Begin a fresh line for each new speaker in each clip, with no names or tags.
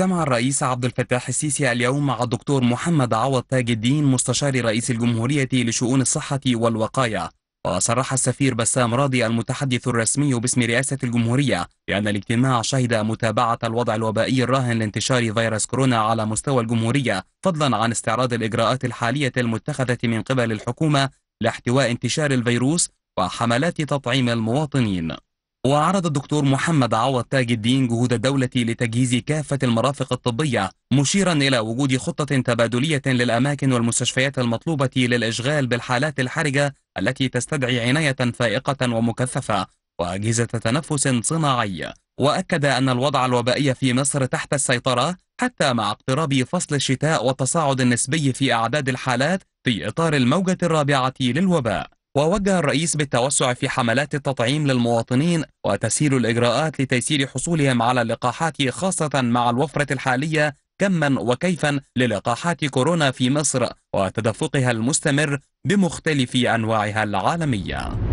اجتمع الرئيس عبد الفتاح السيسي اليوم مع الدكتور محمد عوض تاج الدين مستشار رئيس الجمهورية لشؤون الصحة والوقاية وصرح السفير بسام راضي المتحدث الرسمي باسم رئاسة الجمهورية بأن الاجتماع شهد متابعة الوضع الوبائي الراهن لانتشار فيروس كورونا على مستوى الجمهورية فضلا عن استعراض الإجراءات الحالية المتخذة من قبل الحكومة لاحتواء انتشار الفيروس وحملات تطعيم المواطنين وعرض الدكتور محمد عوض تاج الدين جهود الدولة لتجهيز كافة المرافق الطبية مشيرا إلى وجود خطة تبادلية للأماكن والمستشفيات المطلوبة للإشغال بالحالات الحرجة التي تستدعي عناية فائقة ومكثفة وأجهزة تنفس صناعي وأكد أن الوضع الوبائي في مصر تحت السيطرة حتى مع اقتراب فصل الشتاء والتصاعد النسبي في أعداد الحالات في إطار الموجة الرابعة للوباء ووجه الرئيس بالتوسع في حملات التطعيم للمواطنين وتسهيل الإجراءات لتيسير حصولهم على اللقاحات خاصة مع الوفرة الحالية كما وكيفا للقاحات كورونا في مصر وتدفقها المستمر بمختلف أنواعها العالمية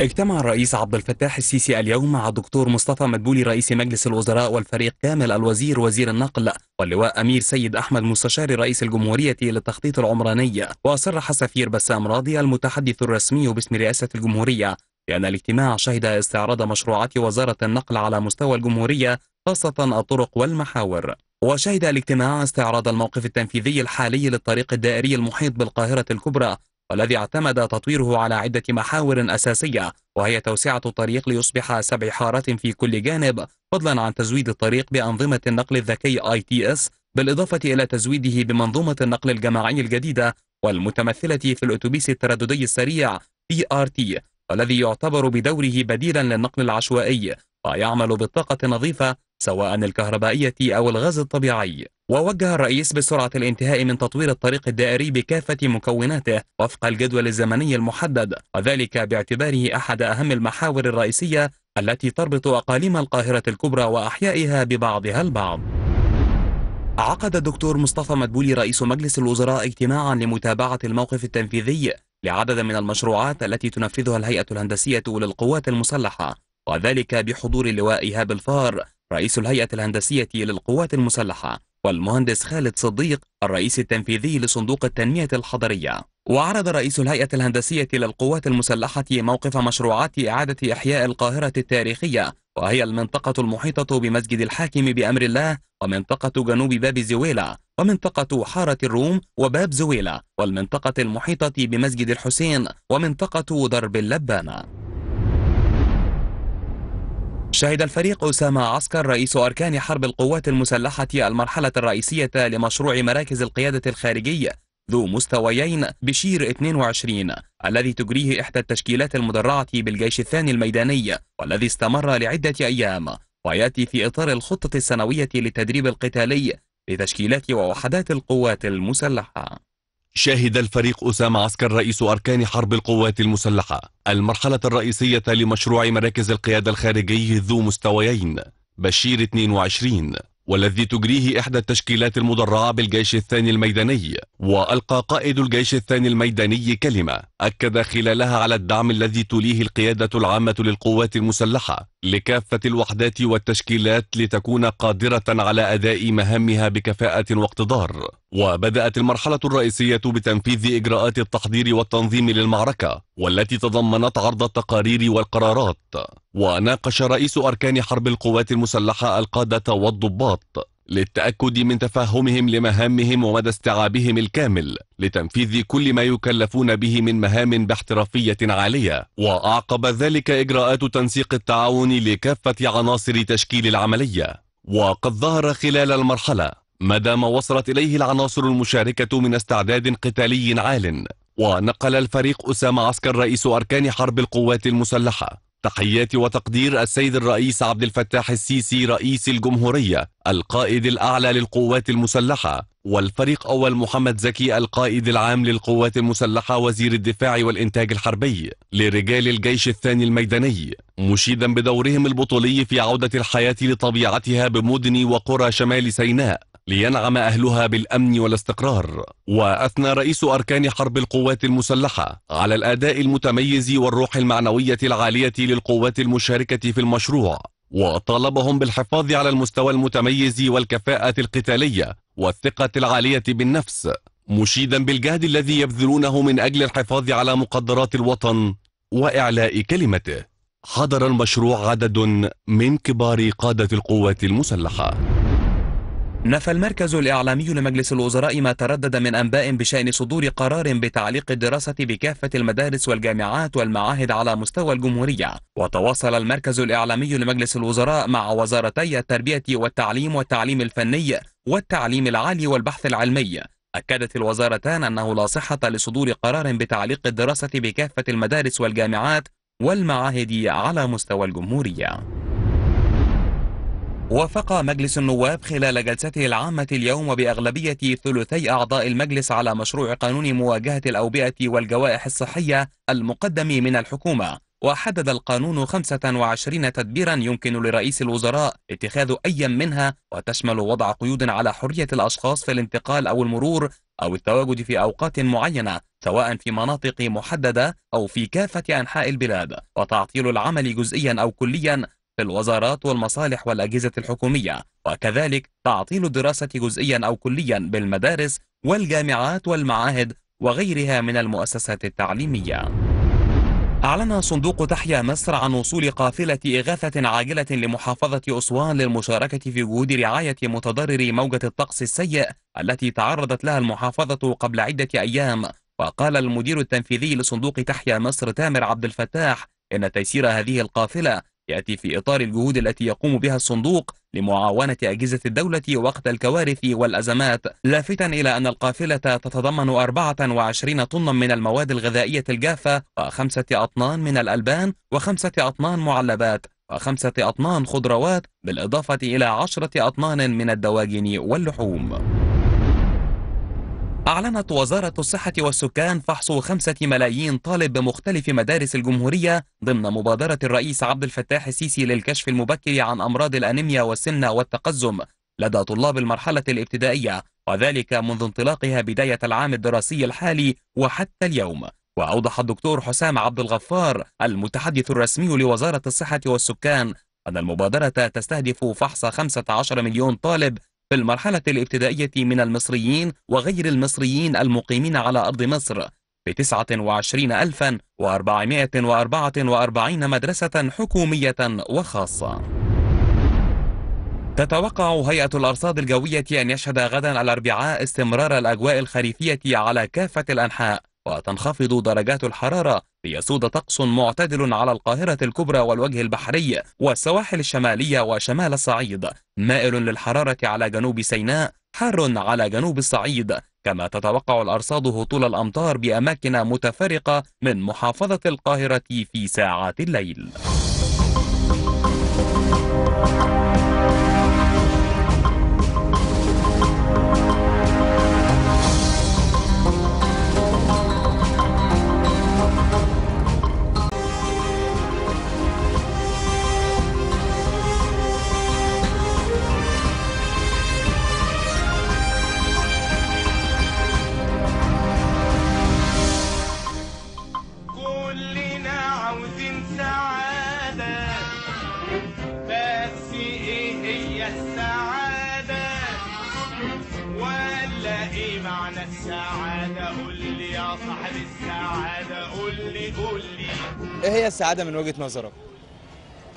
اجتمع الرئيس عبد الفتاح السيسي اليوم مع الدكتور مصطفى مدبولي رئيس مجلس الوزراء والفريق كامل الوزير وزير النقل واللواء أمير سيد أحمد مستشار رئيس الجمهورية للتخطيط العمراني وصرح السفير بسام راضي المتحدث الرسمي باسم رئاسة الجمهورية بأن الاجتماع شهد استعراض مشروعات وزارة النقل على مستوى الجمهورية خاصة الطرق والمحاور وشهد الاجتماع استعراض الموقف التنفيذي الحالي للطريق الدائري المحيط بالقاهرة الكبرى والذي اعتمد تطويره على عدة محاور أساسية وهي توسعة الطريق ليصبح سبع حارات في كل جانب فضلا عن تزويد الطريق بأنظمة النقل الذكي ITS بالإضافة إلى تزويده بمنظومة النقل الجماعي الجديدة والمتمثلة في الأتوبيس الترددي السريع BRT والذي يعتبر بدوره بديلا للنقل العشوائي ويعمل بالطاقة النظيفة سواء الكهربائية أو الغاز الطبيعي ووجه الرئيس بسرعة الانتهاء من تطوير الطريق الدائري بكافة مكوناته وفق الجدول الزمني المحدد وذلك باعتباره أحد أهم المحاور الرئيسية التي تربط أقاليم القاهرة الكبرى وأحيائها ببعضها البعض عقد الدكتور مصطفى مدبولي رئيس مجلس الوزراء اجتماعا لمتابعة الموقف التنفيذي لعدد من المشروعات التي تنفذها الهيئة الهندسية للقوات المسلحة وذلك بحضور اللواء إيهاب الفار رئيس الهيئة الهندسية للقوات المسلحة والمهندس خالد صديق الرئيس التنفيذي لصندوق التنمية الحضرية وعرض رئيس الهيئة الهندسية للقوات المسلحة موقف مشروعات إعادة إحياء القاهرة التاريخية وهي المنطقة المحيطة بمسجد الحاكم بأمر الله ومنطقة جنوب باب زويلة ومنطقة حارة الروم وباب زويلة والمنطقة المحيطة بمسجد الحسين ومنطقة درب اللبانة شهد الفريق أسامة عسكر رئيس أركان حرب القوات المسلحة المرحلة الرئيسية لمشروع مراكز القيادة الخارجية ذو مستويين بشير 22 الذي تجريه إحدى التشكيلات المدرعة بالجيش الثاني الميداني والذي استمر لعدة أيام ويأتي في إطار
الخطة السنوية للتدريب القتالي لتشكيلات ووحدات القوات المسلحة شهد الفريق أسامة عسكر رئيس أركان حرب القوات المسلحة المرحلة الرئيسية لمشروع مراكز القيادة الخارجي ذو مستويين بشير 22 والذي تجريه إحدى التشكيلات المدرعة بالجيش الثاني الميداني وألقى قائد الجيش الثاني الميداني كلمة أكد خلالها على الدعم الذي توليه القيادة العامة للقوات المسلحة لكافة الوحدات والتشكيلات لتكون قادرة على أداء مهامها بكفاءة واقتدار وبدأت المرحلة الرئيسية بتنفيذ إجراءات التحضير والتنظيم للمعركة والتي تضمنت عرض التقارير والقرارات وناقش رئيس أركان حرب القوات المسلحة القادة والضباط للتأكد من تفهمهم لمهامهم ومدى استيعابهم الكامل لتنفيذ كل ما يكلفون به من مهام باحترافية عالية وأعقب ذلك إجراءات تنسيق التعاون لكافة عناصر تشكيل العملية وقد ظهر خلال المرحلة دام وصلت إليه العناصر المشاركة من استعداد قتالي عال ونقل الفريق أسامة عسكر رئيس أركان حرب القوات المسلحة تحيات وتقدير السيد الرئيس عبد الفتاح السيسي رئيس الجمهورية القائد الأعلى للقوات المسلحة والفريق أول محمد زكي القائد العام للقوات المسلحة وزير الدفاع والإنتاج الحربي لرجال الجيش الثاني الميداني مشيدا بدورهم البطولي في عودة الحياة لطبيعتها بمدن وقرى شمال سيناء لينعم أهلها بالأمن والاستقرار وأثنى رئيس أركان حرب القوات المسلحة على الأداء المتميز والروح المعنوية العالية للقوات المشاركة في المشروع وطالبهم بالحفاظ على المستوى المتميز والكفاءة القتالية والثقة العالية بالنفس مشيدا بالجهد الذي يبذلونه من أجل الحفاظ على مقدرات الوطن وإعلاء كلمته حضر المشروع عدد من كبار قادة القوات المسلحة نفى المركز الإعلامي لمجلس الوزراء ما تردد من
أنباء بشأن صدور قرار بتعليق الدراسة بكافة المدارس والجامعات والمعاهد على مستوى الجمهورية وتواصل المركز الإعلامي لمجلس الوزراء مع وزارتي التربية والتعليم والتعليم الفني والتعليم العالي والبحث العلمي أكدت الوزارتان أنه لا صحة لصدور قرار بتعليق الدراسة بكافة المدارس والجامعات والمعاهد على مستوى الجمهورية وافق مجلس النواب خلال جلسته العامة اليوم بأغلبية ثلثي أعضاء المجلس على مشروع قانون مواجهة الأوبئة والجوائح الصحية المقدم من الحكومة وحدد القانون 25 تدبيرا يمكن لرئيس الوزراء اتخاذ أي منها وتشمل وضع قيود على حرية الأشخاص في الانتقال أو المرور أو التواجد في أوقات معينة سواء في مناطق محددة أو في كافة أنحاء البلاد وتعطيل العمل جزئيا أو كليا في الوزارات والمصالح والأجهزة الحكومية وكذلك تعطيل الدراسة جزئيا أو كليا بالمدارس والجامعات والمعاهد وغيرها من المؤسسات التعليمية أعلن صندوق تحيا مصر عن وصول قافلة إغاثة عاجلة لمحافظة أسوان للمشاركة في جهود رعاية متضرري موجة الطقس السيء التي تعرضت لها المحافظة قبل عدة أيام وقال المدير التنفيذي لصندوق تحيا مصر تامر عبد الفتاح إن تيسير هذه القافلة يأتي في إطار الجهود التي يقوم بها الصندوق لمعاونة أجهزة الدولة وقت الكوارث والأزمات لافتا إلى أن القافلة تتضمن 24 طنا من المواد الغذائية الجافة وخمسة أطنان من الألبان وخمسة أطنان معلبات وخمسة أطنان خضروات بالإضافة إلى عشرة أطنان من الدواجن واللحوم أعلنت وزارة الصحة والسكان فحص خمسة ملايين طالب بمختلف مدارس الجمهورية ضمن مبادرة الرئيس عبد الفتاح السيسي للكشف المبكر عن أمراض الأنيميا والسمنة والتقزم لدى طلاب المرحلة الابتدائية وذلك منذ انطلاقها بداية العام الدراسي الحالي وحتى اليوم وأوضح الدكتور حسام عبد الغفار المتحدث الرسمي لوزارة الصحة والسكان أن المبادرة تستهدف فحص 15 مليون طالب في المرحلة الابتدائية من المصريين وغير المصريين المقيمين على أرض مصر ب 29444 مدرسة حكومية وخاصة تتوقع هيئة الأرصاد الجوية أن يشهد غدا الأربعاء استمرار الأجواء الخريفية على كافة الأنحاء وتنخفض درجات الحرارة ليسود طقس معتدل على القاهرة الكبرى والوجه البحري والسواحل الشمالية وشمال الصعيد مائل للحرارة على جنوب سيناء حار على جنوب الصعيد كما تتوقع الأرصاد هطول الأمطار بأماكن متفرقة من محافظة القاهرة في ساعات الليل لي ايه هي السعاده من وجهه نظرك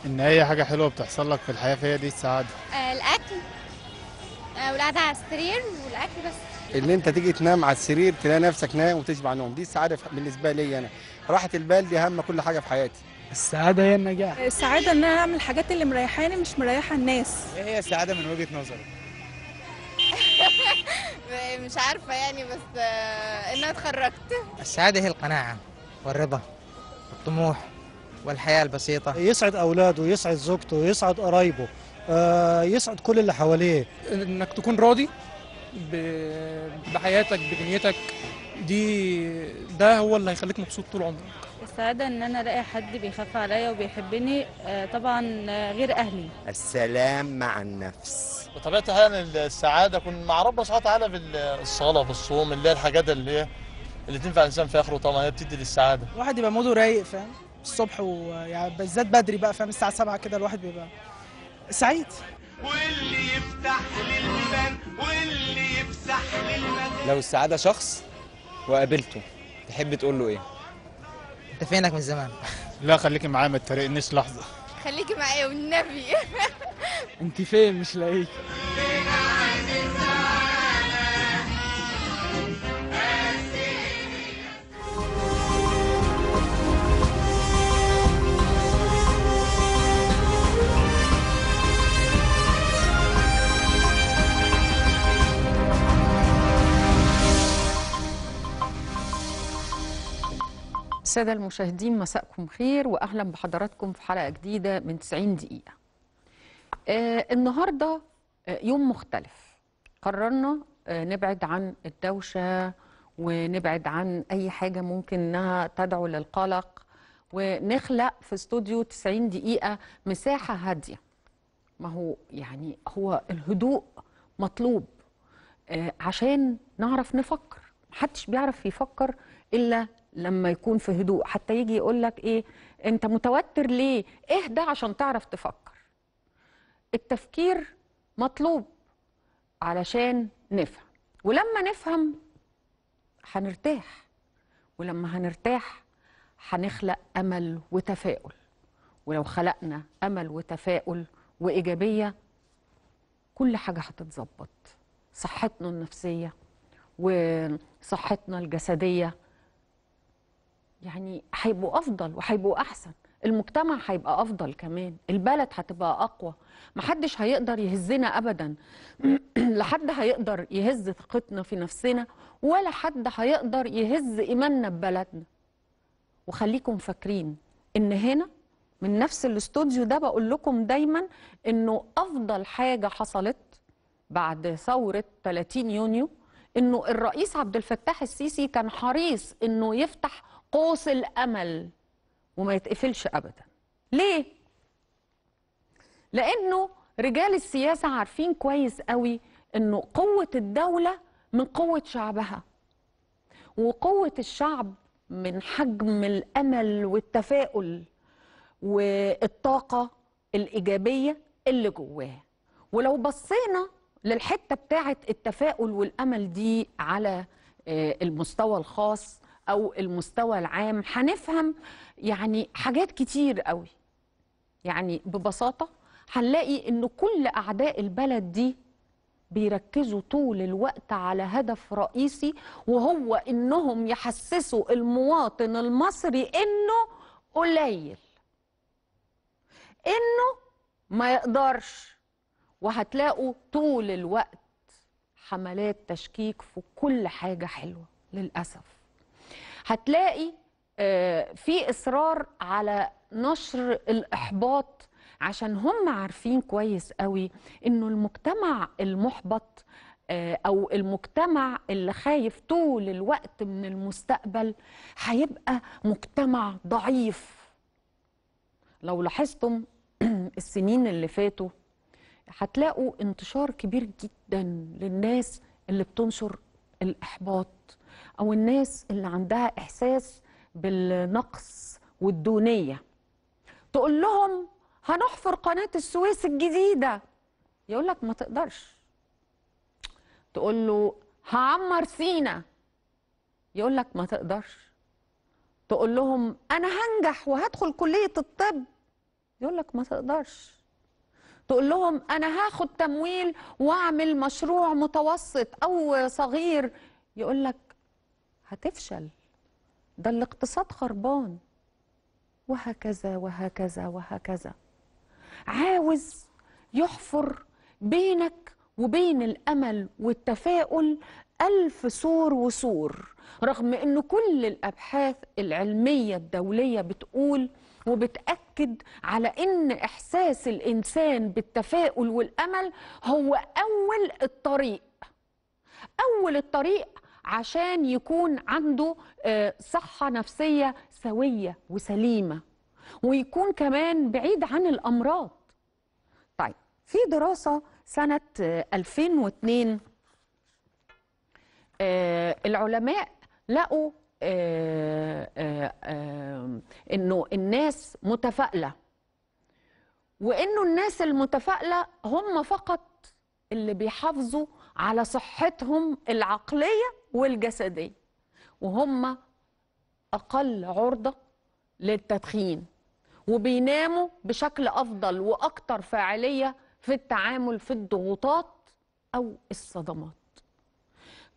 ان اي حاجه حلوه بتحصل لك في الحياه فهي دي السعاده آه الاكل آه والقعده على السرير والاكل بس ان انت تيجي تنام على
السرير تلاقي نفسك نايم وتشبع نوم دي السعاده بالنسبه لي انا راحه البال دي اهم كل حاجه في حياتي
السعاده هي النجاح آه، السعاده ان انا اعمل الحاجات اللي مريحاني مش مريحه الناس ايه هي السعاده من وجهه نظرك
مش عارفه يعني بس آه، ان انا
اتخرجت السعاده هي القناعه والرضا والطموح والحياة البسيطة يسعد أولاده يسعد زوجته يسعد قرايبه آه، يسعد كل اللي حواليه إنك تكون راضي بحياتك بدنيتك دي ده هو اللي هيخليك مبسوط طول عمرك
السعادة إن أنا ألاقي حد بيخاف عليا وبيحبني آه، طبعا آه، غير أهلي
السلام مع
النفس
بطبيعة الحال السعادة كن مع ربنا سبحانه وتعالى في الصلاة في الصوم اللي هي
الحاجات اللي اللي تنفع الانسان في اخره طبعا هي بتدي للسعاده
الواحد يبقى موده رايق فاهم الصبح ويعني بالذات بدري بقى فاهم الساعه 7 كده الواحد بيبقى سعيد واللي يفتح للبيبان واللي يفسح للمكان لو السعاده شخص وقابلته تحب تقول له ايه؟ انت فينك من زمان؟ لا خليكي معايا ما تفارقنيش لحظه
خليكي معايا والنبي
انت فين
مش لاقيك
السادة المشاهدين مساءكم خير وأهلا بحضراتكم في حلقة جديدة من 90 دقيقة آه النهاردة آه، يوم مختلف قررنا آه نبعد عن الدوشة ونبعد عن أي حاجة ممكن أنها تدعو للقلق ونخلق في استوديو 90 دقيقة مساحة هادية ما هو يعني هو الهدوء مطلوب آه، عشان نعرف نفكر محدش بيعرف يفكر إلا لما يكون في هدوء حتى يجي يقول لك ايه انت متوتر ليه اهدى عشان تعرف تفكر التفكير مطلوب علشان نفهم ولما نفهم هنرتاح ولما هنرتاح هنخلق امل وتفاؤل ولو خلقنا امل وتفاؤل وايجابيه كل حاجه هتتظبط صحتنا النفسيه وصحتنا الجسديه يعني هيبقوا افضل وهيبقوا احسن المجتمع هيبقى افضل كمان البلد هتبقى اقوى محدش هيقدر يهزنا ابدا لحد هيقدر يهز ثقتنا في نفسنا ولا حد هيقدر يهز ايماننا ببلدنا وخليكم فاكرين ان هنا من نفس الاستوديو ده بقول لكم دايما انه افضل حاجه حصلت بعد ثوره 30 يونيو انه الرئيس عبد الفتاح السيسي كان حريص انه يفتح قوس الامل وما يتقفلش ابدا ليه لانه رجال السياسه عارفين كويس قوي انه قوه الدوله من قوه شعبها وقوه الشعب من حجم الامل والتفاؤل والطاقه الايجابيه اللي جواه ولو بصينا للحته بتاعه التفاؤل والامل دي على آه، المستوى الخاص او المستوى العام هنفهم يعني حاجات كتير قوي يعني ببساطه هنلاقي ان كل اعداء البلد دي بيركزوا طول الوقت على هدف رئيسي وهو انهم يحسسوا المواطن المصري انه قليل انه ما يقدرش وهتلاقوا طول الوقت حملات تشكيك في كل حاجه حلوه للاسف هتلاقي آه، في اصرار على نشر الاحباط عشان هم عارفين كويس قوي انه المجتمع المحبط آه، او المجتمع اللي خايف طول الوقت من المستقبل هيبقى مجتمع ضعيف لو لاحظتم السنين اللي فاتوا هتلاقوا انتشار كبير جدا للناس اللي بتنشر الاحباط او الناس اللي عندها احساس بالنقص والدونيه تقول لهم هنحفر قناه السويس الجديده يقول لك ما تقدرش تقول له هعمر سينا يقول لك ما تقدرش تقول لهم انا هنجح وهدخل كليه الطب يقول لك ما تقدرش تقول لهم انا هاخد تمويل واعمل مشروع متوسط او صغير يقول لك هتفشل ده الاقتصاد خربان وهكذا وهكذا وهكذا عاوز يحفر بينك وبين الأمل والتفاؤل ألف سور وسور رغم أن كل الأبحاث العلمية الدولية بتقول وبتأكد على أن إحساس الإنسان بالتفاؤل والأمل هو أول الطريق أول الطريق عشان يكون عنده آه، صحة نفسية سوية وسليمة ويكون كمان بعيد عن الأمراض طيب في دراسة سنة 2002 آه، آه، العلماء لقوا انه الناس متفائله وانه الناس المتفائله هم فقط اللي بيحافظوا على صحتهم العقليه والجسدية وهم أقل عرضة للتدخين وبيناموا بشكل أفضل وأكثر فاعلية في التعامل في الضغوطات أو الصدمات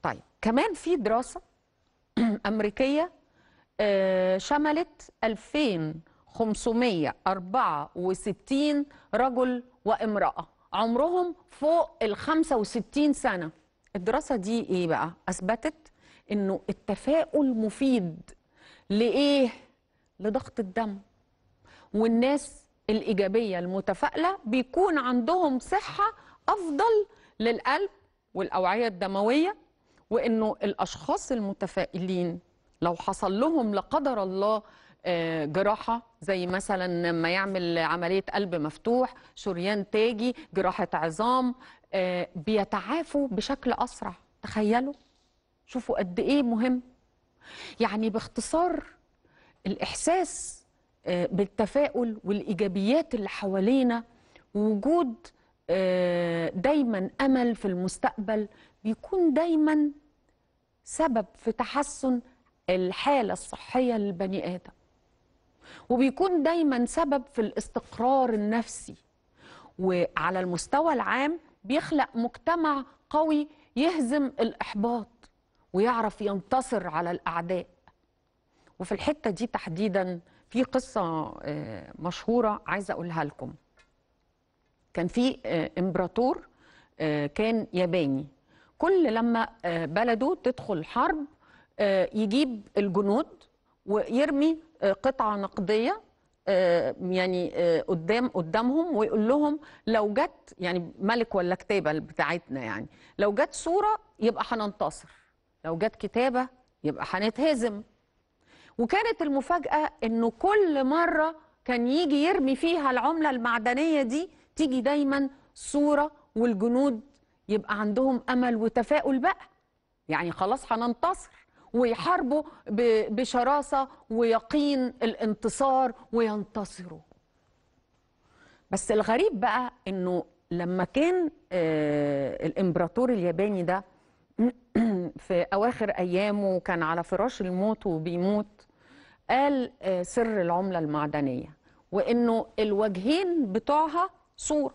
طيب كمان في دراسة أمريكية آه، شملت 2564 رجل وامرأة عمرهم فوق ال 65 سنة الدراسه دي ايه بقى اثبتت انه التفاؤل مفيد لايه لضغط الدم والناس الايجابيه المتفائله بيكون عندهم صحه افضل للقلب والاوعيه الدمويه وانه الاشخاص المتفائلين لو حصل لهم لا قدر الله آه، جراحه زي مثلا ما يعمل عمليه قلب مفتوح شريان تاجي جراحه عظام بيتعافوا بشكل اسرع تخيلوا شوفوا قد ايه مهم يعني باختصار الاحساس آه، بالتفاؤل والايجابيات اللي حوالينا وجود آه، دايما امل في المستقبل بيكون دايما سبب في تحسن الحاله الصحيه للبني ادم وبيكون دايما سبب في الاستقرار النفسي وعلى المستوى العام بيخلق مجتمع قوي يهزم الإحباط ويعرف ينتصر على الأعداء وفي الحتة دي تحديدا في قصة آه، مشهورة عايزة أقولها لكم كان في آه، إمبراطور آه، كان ياباني كل لما بلده تدخل حرب يجيب الجنود ويرمي قطعة نقدية آه، يعني آه، قدام قدامهم ويقول لهم لو جت يعني ملك ولا كتابه بتاعتنا يعني لو جت صوره يبقى هننتصر لو جت كتابه يبقى هنتهزم وكانت المفاجاه انه كل مره كان يجي يرمي فيها العمله المعدنيه دي تيجي دايما صوره والجنود يبقى عندهم امل وتفاؤل بقى يعني خلاص هننتصر ويحاربوا بشراسة ويقين الانتصار وينتصروا بس الغريب بقى انه لما كان آه، الامبراطور الياباني ده في اواخر ايامه كان على فراش الموت وبيموت قال آه، سر العمله المعدنيه وانه الوجهين بتوعها صوره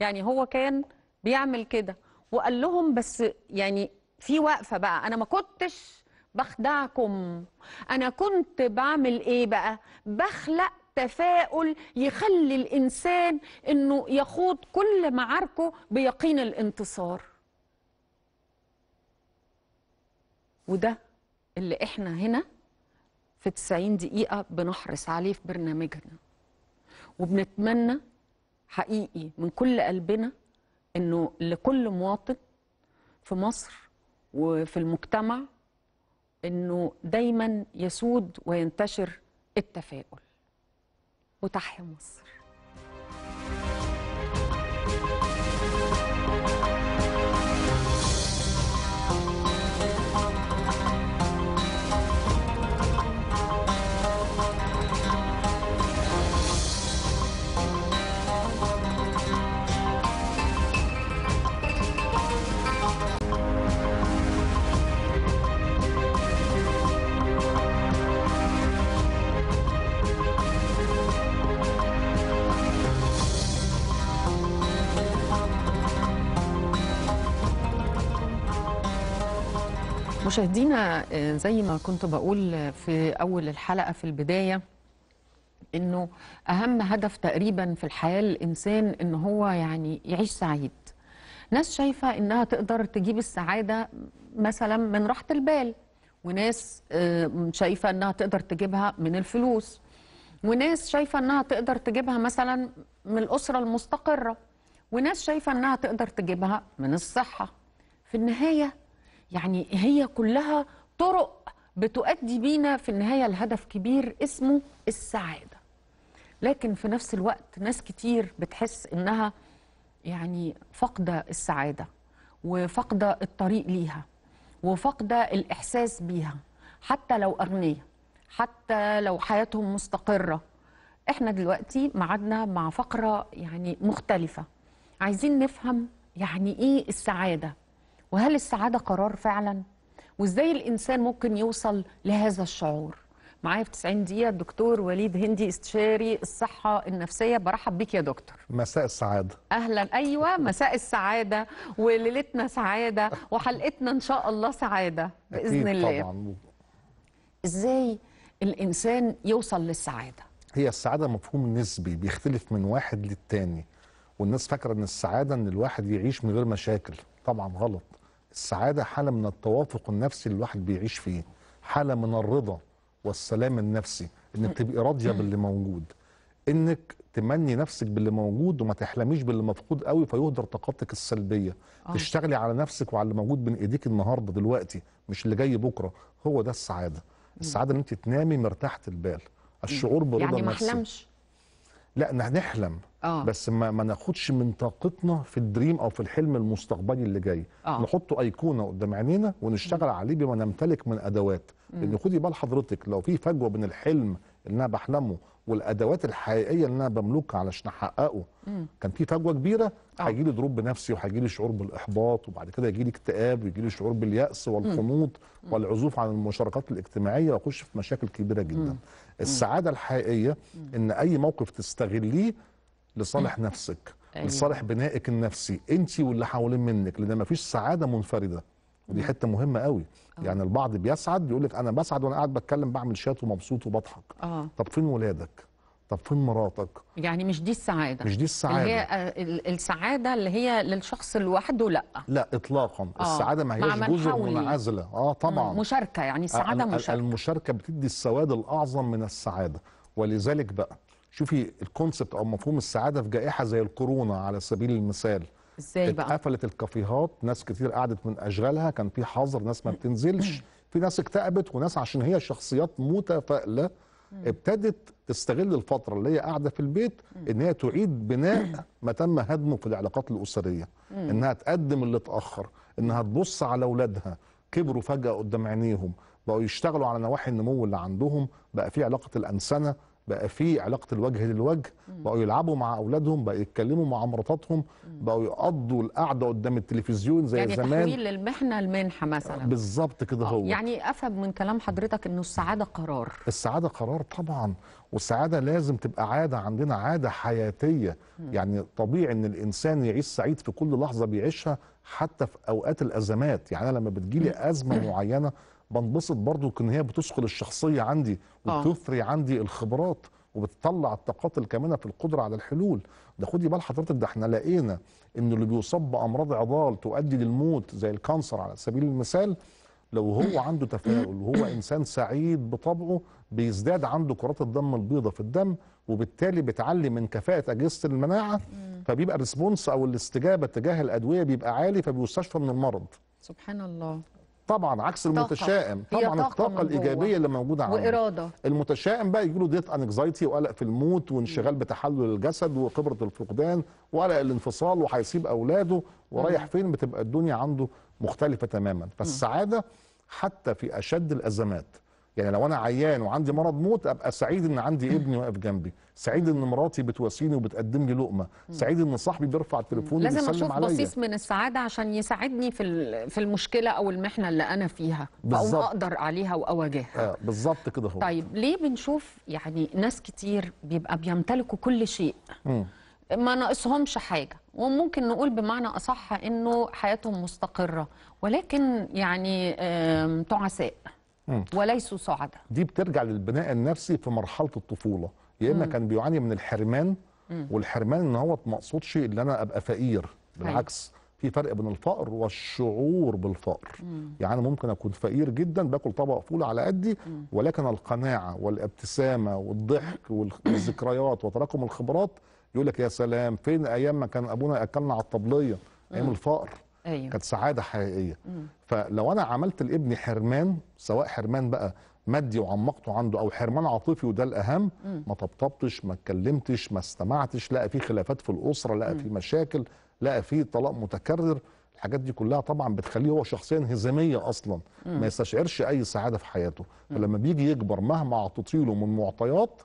يعني هو كان بيعمل كده وقال لهم بس يعني في وقفه بقى انا ما كنتش بخدعكم انا كنت بعمل ايه بقى بخلق تفاؤل يخلي الانسان انه يخوض كل معاركه بيقين الانتصار وده اللي احنا هنا في 90 دقيقه بنحرص عليه في برنامجنا وبنتمنى حقيقي من كل قلبنا انه لكل مواطن في مصر وفي المجتمع انه دايما يسود وينتشر التفاؤل وتحيا مصر مشاهدينا آه، زي ما كنت بقول في أول الحلقة في البداية إنه أهم هدف تقريبا في الحياة الإنسان إن هو يعني يعيش سعيد ناس شايفة إنها تقدر تجيب السعادة مثلا من راحة البال وناس آه، شايفة إنها تقدر تجيبها من الفلوس وناس شايفة إنها تقدر تجيبها مثلا من الأسرة المستقرة وناس شايفة إنها تقدر تجيبها من الصحة في النهاية يعني هي كلها طرق بتؤدي بينا في النهاية لهدف كبير اسمه السعادة لكن في نفس الوقت ناس كتير بتحس إنها يعني فقدة السعادة وفقدة الطريق ليها وفقدة الإحساس بيها حتى لو أغنية حتى لو حياتهم مستقرة احنا دلوقتي معادنا مع فقرة يعني مختلفة عايزين نفهم يعني ايه السعادة وهل السعادة قرار فعلا؟ وإزاي الإنسان ممكن يوصل لهذا الشعور؟ معايا في 90 دقيقة الدكتور وليد هندي استشاري الصحة النفسية برحب بيك يا دكتور
مساء السعادة
أهلا أيوة مساء السعادة وليلتنا سعادة وحلقتنا إن شاء الله سعادة بإذن الله طبعا. إزاي الإنسان يوصل للسعادة؟
هي السعادة مفهوم نسبي بيختلف من واحد للتاني والناس فاكرة إن السعادة إن الواحد يعيش من غير مشاكل طبعا غلط السعاده حاله من التوافق النفسي اللي الواحد بيعيش فيه حاله من الرضا والسلام النفسي انك تبقي راضيه باللي موجود انك تمني نفسك باللي موجود وما تحلميش باللي مفقود قوي فيهدر طاقتك السلبيه آه. تشتغلي على نفسك وعلى اللي موجود بين ايديك النهارده دلوقتي مش اللي جاي بكره هو ده السعاده السعاده ان انت تنامي مرتاحه البال الشعور برضا يعني ما احلمش لا نحلم أوه. بس ما, ما ناخدش من طاقتنا في الدريم او في الحلم المستقبلي اللي جاي أوه. نحطه ايقونه قدام عينينا ونشتغل م. عليه بما نمتلك من ادوات م. لان خدي بال حضرتك لو في فجوه بين الحلم اللي انا بحلمه والادوات الحقيقيه اللي انا بملكها علشان احققه كان في فجوه كبيره آه. هيجي لي ضروب بنفسي وهيجي لي شعور بالاحباط وبعد كده يجي لي اكتئاب ويجي لي شعور بالياس والقنوط والعزوف عن المشاركات الاجتماعيه واخش في مشاكل كبيره جدا السعاده الحقيقيه ان اي موقف تستغليه لصالح نفسك أيوة. لصالح بنائك النفسي انت واللي حوالين منك لان مفيش سعاده منفرده ودي حته مهمه قوي أوه. يعني البعض بيسعد يقول لك انا بسعد وانا قاعد بتكلم بعمل شات ومبسوط وبضحك أوه. طب فين ولادك طب فين مراتك
يعني مش دي السعاده مش دي السعاده اللي هي آه، السعاده اللي هي للشخص لوحده لا
لا اطلاقا أوه. السعاده ما هياش من منعزله اه طبعا
مشاركه يعني السعاده مشاركه
المشاركه بتدي السواد الاعظم من السعاده ولذلك بقى شوفي الكونسبت او مفهوم السعاده في جائحه زي الكورونا على سبيل المثال ازاي بقى اتقفلت الكافيهات ناس كتير قعدت من اشغالها كان في حظر ناس ما بتنزلش في ناس اكتئبت وناس عشان هي شخصيات متفائله ابتدت تستغل الفتره اللي هي قاعده في البيت ان هي تعيد بناء ما تم هدمه في العلاقات الاسريه انها تقدم اللي اتاخر انها تبص على اولادها كبروا فجاه قدام عينيهم بقوا يشتغلوا على نواحي النمو اللي عندهم بقى في علاقه الانسنه بقى في علاقه الوجه للوجه بقوا يلعبوا مع اولادهم بقوا يتكلموا مع مراتاتهم بقوا يقضوا القعده قدام التلفزيون زي يعني زمان يعني تحويل
المحنه المنحه مثلا
بالظبط كده هو يعني
افهم من كلام حضرتك انه السعاده قرار
السعاده قرار طبعا والسعاده لازم تبقى عاده عندنا عاده حياتيه يعني طبيعي ان الانسان يعيش سعيد في كل لحظه بيعيشها حتى في اوقات الازمات يعني انا لما بتجيلي ازمه معينه بنبسط برضو ان هي بتثقل الشخصيه عندي آه. عندي الخبرات وبتطلع الطاقات الكامنه في القدره على الحلول ده خدي بال حضرتك ده احنا لقينا ان اللي بيصاب بامراض عضال تؤدي للموت زي الكانسر على سبيل المثال لو هو عنده تفاؤل وهو انسان سعيد بطبعه بيزداد عنده كرات الدم البيضاء في الدم وبالتالي بتعلي من كفاءه اجهزه المناعه فبيبقى الريسبونس او الاستجابه تجاه الادويه بيبقى عالي فبيستشفى من المرض
سبحان الله
طبعا عكس المتشائم طبعا الطاقه الايجابيه اللي موجوده عنده واراده المتشائم بقى يجيله ديت انكزايتي وقلق في الموت وانشغال بتحلل الجسد وخبره الفقدان وقلق الانفصال وهيسيب اولاده ورايح فين بتبقى الدنيا عنده مختلفه تماما فالسعاده حتى في اشد الازمات يعني لو انا عيان وعندي مرض موت ابقى سعيد ان عندي ابني واقف جنبي سعيد ان مراتي بتواسيني وبتقدم لي لقمه سعيد ان صاحبي بيرفع تليفونه لازم اشوف علي. بصيص
من السعاده عشان يساعدني في في المشكله او المحنه اللي انا فيها او اقدر عليها واواجهها
آه بالظبط كده هو طيب
ليه بنشوف يعني ناس كتير بيبقى بيمتلكوا كل شيء ما ناقصهمش حاجه وممكن نقول بمعنى اصح انه حياتهم مستقره ولكن يعني تعساء وليسوا سعداء
دي بترجع للبناء النفسي في مرحله الطفوله يا اما كان بيعاني من الحرمان والحرمان ان هو ما اقصدش ان انا ابقى فقير بالعكس في فرق بين الفقر والشعور بالفقر مم. يعني ممكن اكون فقير جدا باكل طبق فول على قدي ولكن القناعه والابتسامه والضحك والذكريات وتراكم الخبرات يقول لك يا سلام فين ايام ما كان ابونا اكلنا على الطبليه ايام الفقر أيوه. كانت سعاده حقيقيه مم. فلو انا عملت لابني حرمان سواء حرمان بقى مادي وعمقته عنده او حرمان عاطفي وده الاهم مم. ما طبطبتش ما اتكلمتش ما استمعتش لقى في خلافات في الاسره لقى في مشاكل لقى في طلاق متكرر الحاجات دي كلها طبعا بتخليه هو شخصيه انهزاميه اصلا مم. ما يستشعرش اي سعاده في حياته فلما بيجي يكبر مهما اعطيتي له من معطيات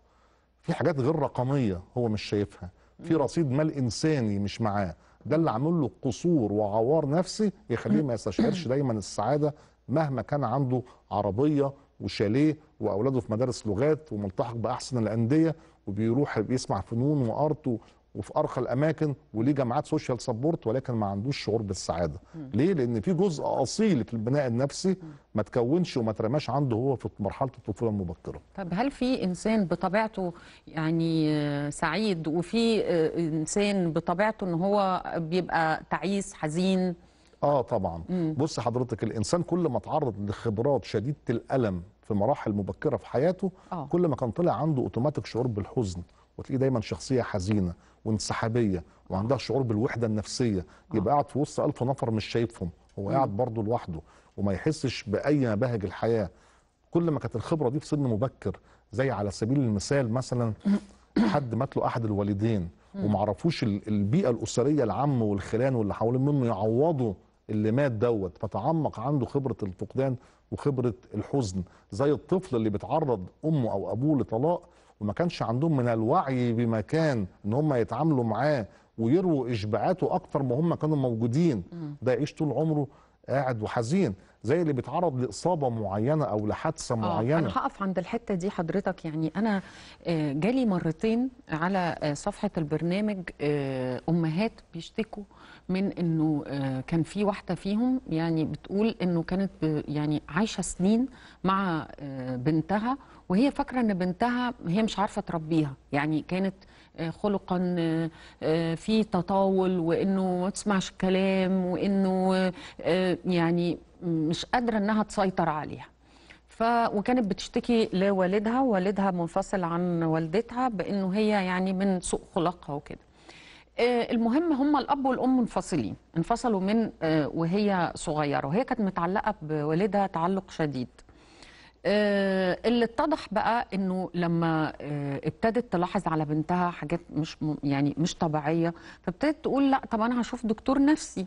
في حاجات غير رقميه هو مش شايفها في رصيد مال انساني مش معاه ده اللي عامل له قصور وعوار نفسي يخليه ما يستشعرش دايما السعاده مهما كان عنده عربيه وشاليه واولاده في مدارس لغات وملتحق باحسن الانديه وبيروح بيسمع فنون وارت وفي ارقى الاماكن وليه جامعات سوشيال سبورت ولكن ما عندوش شعور بالسعاده مم. ليه لان في جزء اصيل في البناء النفسي ما تكونش وما ترماش عنده هو في مرحله الطفوله المبكره
طب هل في انسان بطبيعته يعني سعيد وفي انسان بطبيعته ان هو بيبقى تعيس حزين اه
طبعا مم. بص حضرتك الانسان كل ما اتعرض لخبرات شديده الالم في مراحل مبكره في حياته أوه. كل ما كان طلع عنده اوتوماتيك شعور بالحزن وتلاقيه دايما شخصيه حزينه وانسحابيه وعندها شعور بالوحده النفسيه يبقى قاعد في وسط ألف نفر مش شايفهم هو قاعد برضه لوحده وما يحسش باي مباهج الحياه كل ما كانت الخبره دي في سن مبكر زي على سبيل المثال مثلا حد مات له احد الوالدين ومعرفوش البيئه الاسريه العم والخلان واللي حوالين منه يعوضوا اللي مات دوت فتعمق عنده خبره الفقدان وخبره الحزن زي الطفل اللي بيتعرض امه او ابوه لطلاق وما كانش عندهم من الوعي بمكان ان هم يتعاملوا معاه ويروا اشباعاته اكتر ما هم كانوا موجودين ده يعيش طول عمره قاعد وحزين زي اللي بيتعرض لاصابه معينه او لحادثه آه، معينه انا
هقف عند الحته دي حضرتك يعني انا آه، جالي مرتين على آه، صفحه البرنامج امهات بيشتكوا من انه كان في واحده فيهم يعني بتقول انه كانت يعني عايشه سنين مع بنتها وهي فاكره ان بنتها هي مش عارفه تربيها يعني كانت آه، خلقا آه، آه، في تطاول وانه ما تسمعش الكلام وانه يعني مش قادره انها تسيطر عليها ف وكانت بتشتكي لوالدها والدها منفصل عن والدتها بانه هي يعني من سوء خلقها وكده المهم هم الاب والام منفصلين انفصلوا من وهي صغيره وهي كانت متعلقه بوالدها تعلق شديد آه، اللي اتضح بقى انه لما آه، ابتدت تلاحظ على بنتها حاجات مش يعني مش طبيعيه فابتدت تقول لا طب انا هشوف دكتور نفسي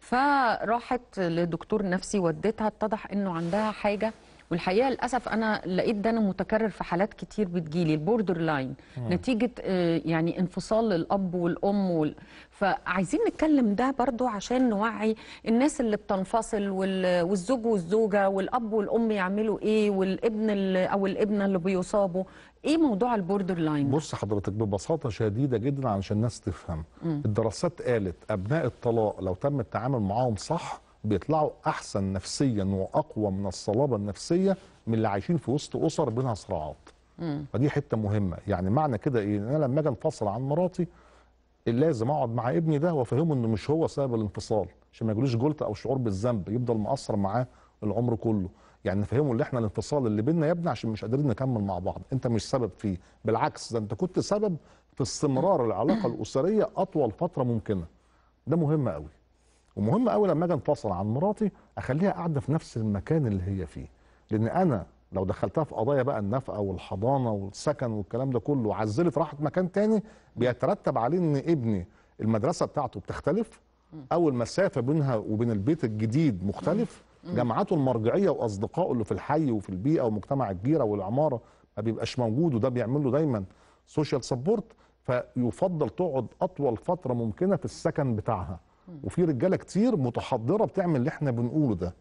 فراحت لدكتور نفسي ودتها اتضح انه عندها حاجه والحقيقه للاسف انا لقيت ده انا متكرر في حالات كتير بتجيلي البوردر لاين نتيجه آه، يعني انفصال الاب والام وال... فعايزين نتكلم ده برضو عشان نوعي الناس اللي بتنفصل وال... والزوج والزوجه والاب والام يعملوا ايه والابن اللي... او الابنه اللي بيصابوا ايه موضوع البوردر لاين بص حضرتك
ببساطه شديده جدا علشان الناس تفهم م. الدراسات قالت ابناء الطلاق لو تم التعامل معاهم صح بيطلعوا احسن نفسيا واقوى من الصلابه النفسيه من اللي عايشين في وسط اسر بينها صراعات. فدي حته مهمه يعني معنى كده ايه؟ انا لما اجي انفصل عن مراتي لازم اقعد مع ابني ده وافهمه انه مش هو سبب الانفصال عشان ما يجيلوش جلطه او شعور بالذنب يفضل مقصر معاه العمر كله. يعني نفهمه ان احنا الانفصال اللي بينا يا ابني عشان مش قادرين نكمل مع بعض انت مش سبب فيه بالعكس ده انت كنت سبب في استمرار العلاقه الاسريه اطول فتره ممكنه ده مهم قوي ومهم قوي لما اجي انفصل عن مراتي اخليها قاعده في نفس المكان اللي هي فيه لان انا لو دخلتها في قضايا بقى النفقه والحضانه والسكن والكلام ده كله وعزلت راحت مكان تاني بيترتب عليه ان ابني المدرسه بتاعته بتختلف او المسافه بينها وبين البيت الجديد مختلف جامعاته المرجعيه واصدقائه اللي في الحي وفي البيئه ومجتمع الجيره والعماره ما بيبقاش موجود وده بيعمل له دايما سوشيال سبورت فيفضل تقعد اطول فتره ممكنه في السكن بتاعها وفي رجاله كتير متحضره بتعمل اللي احنا بنقوله ده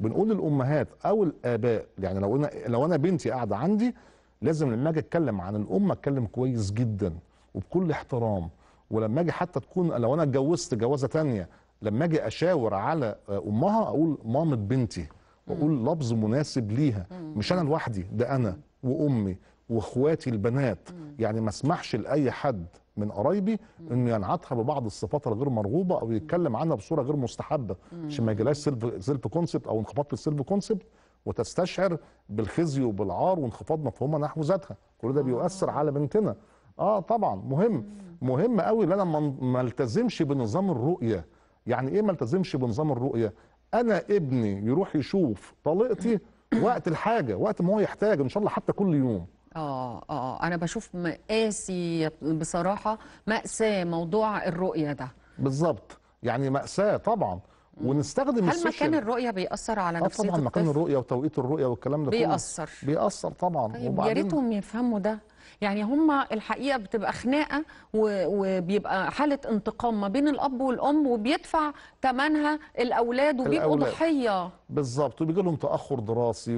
بنقول للامهات او الاباء يعني لو انا لو انا بنتي قاعده عندي لازم لما اجي اتكلم عن الام اتكلم كويس جدا وبكل احترام ولما اجي حتى تكون لو انا اتجوزت جوازه ثانيه لما اجي اشاور على امها اقول مامه بنتي واقول لفظ مناسب ليها مش انا لوحدي ده انا وامي واخواتي البنات يعني ما اسمحش لاي حد من قرايبي انه ينعتها ببعض الصفات الغير مرغوبه او يتكلم عنها بصوره غير مستحبه عشان ما يجيلهاش سيلف سيلف كونسبت او انخفاض في السيلف كونسبت وتستشعر بالخزي وبالعار وانخفاض مفهومها نحو ذاتها كل ده بيؤثر آه. على بنتنا اه طبعا مهم مهم قوي ان انا ما التزمش بنظام الرؤيه يعني ايه ما التزمش بنظام الرؤيه انا ابني يروح يشوف طليقتي وقت الحاجه وقت ما هو يحتاج ان شاء الله حتى كل يوم
آه،, اه اه انا بشوف مقاسي بصراحه ماساه موضوع الرؤيه ده
بالظبط يعني ماساه طبعا ونستخدم هل مكان
الرؤيه بيأثر على آه نفسيه طبعا مكان
الرؤيه وتوقيت الرؤيه والكلام ده بيأثر كله بيأثر طبعا طيب يا ريتهم
يفهموا ده يعني هما الحقيقه بتبقى خناقه وبيبقى حاله انتقام ما بين الاب والام وبيدفع ثمنها الاولاد وبيبقوا ضحيه
بالظبط وبيجي لهم تاخر دراسي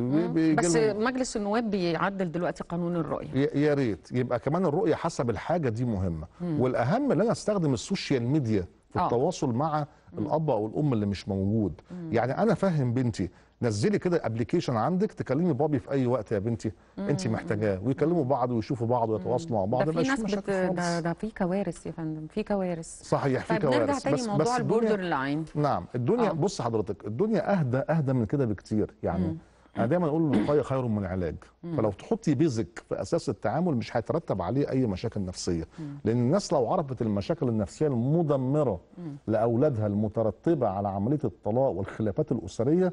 بس
مجلس النواب بيعدل دلوقتي قانون الرؤيه
يا ريت يبقى كمان الرؤيه حسب الحاجه دي مهمه مم. والاهم ان انا استخدم السوشيال ميديا في آه. التواصل مع الاب او الام اللي مش موجود مم. يعني انا فاهم بنتي نزلي كده ابلكيشن عندك تكلمي بابي في اي وقت يا بنتي انت محتاجاه ويكلموا بعض ويشوفوا بعض ويتواصلوا مع بعض ده في ناس بت... ده,
ده في كوارث يا فندم في كوارث صحيح في طيب كوارث بس موضوع بس البوردر
لاين نعم الدنيا أوه. بص حضرتك الدنيا اهدى اهدى من كده بكتير يعني مم. انا دايما اقول الوقايه خير من العلاج فلو تحطي بيزك في اساس التعامل مش هيترتب عليه اي مشاكل نفسيه لان الناس لو عرفت المشاكل النفسيه المدمره لاولادها المترتبه على عمليه الطلاق والخلافات الاسريه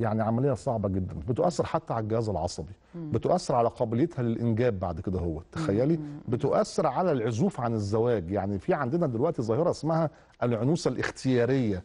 يعني عمليه صعبه جدا بتؤثر حتى على الجهاز العصبي بتؤثر على قابليتها للانجاب بعد كده هو تخيلي بتؤثر على العزوف عن الزواج يعني في عندنا دلوقتي ظاهره اسمها العنوسه الاختياريه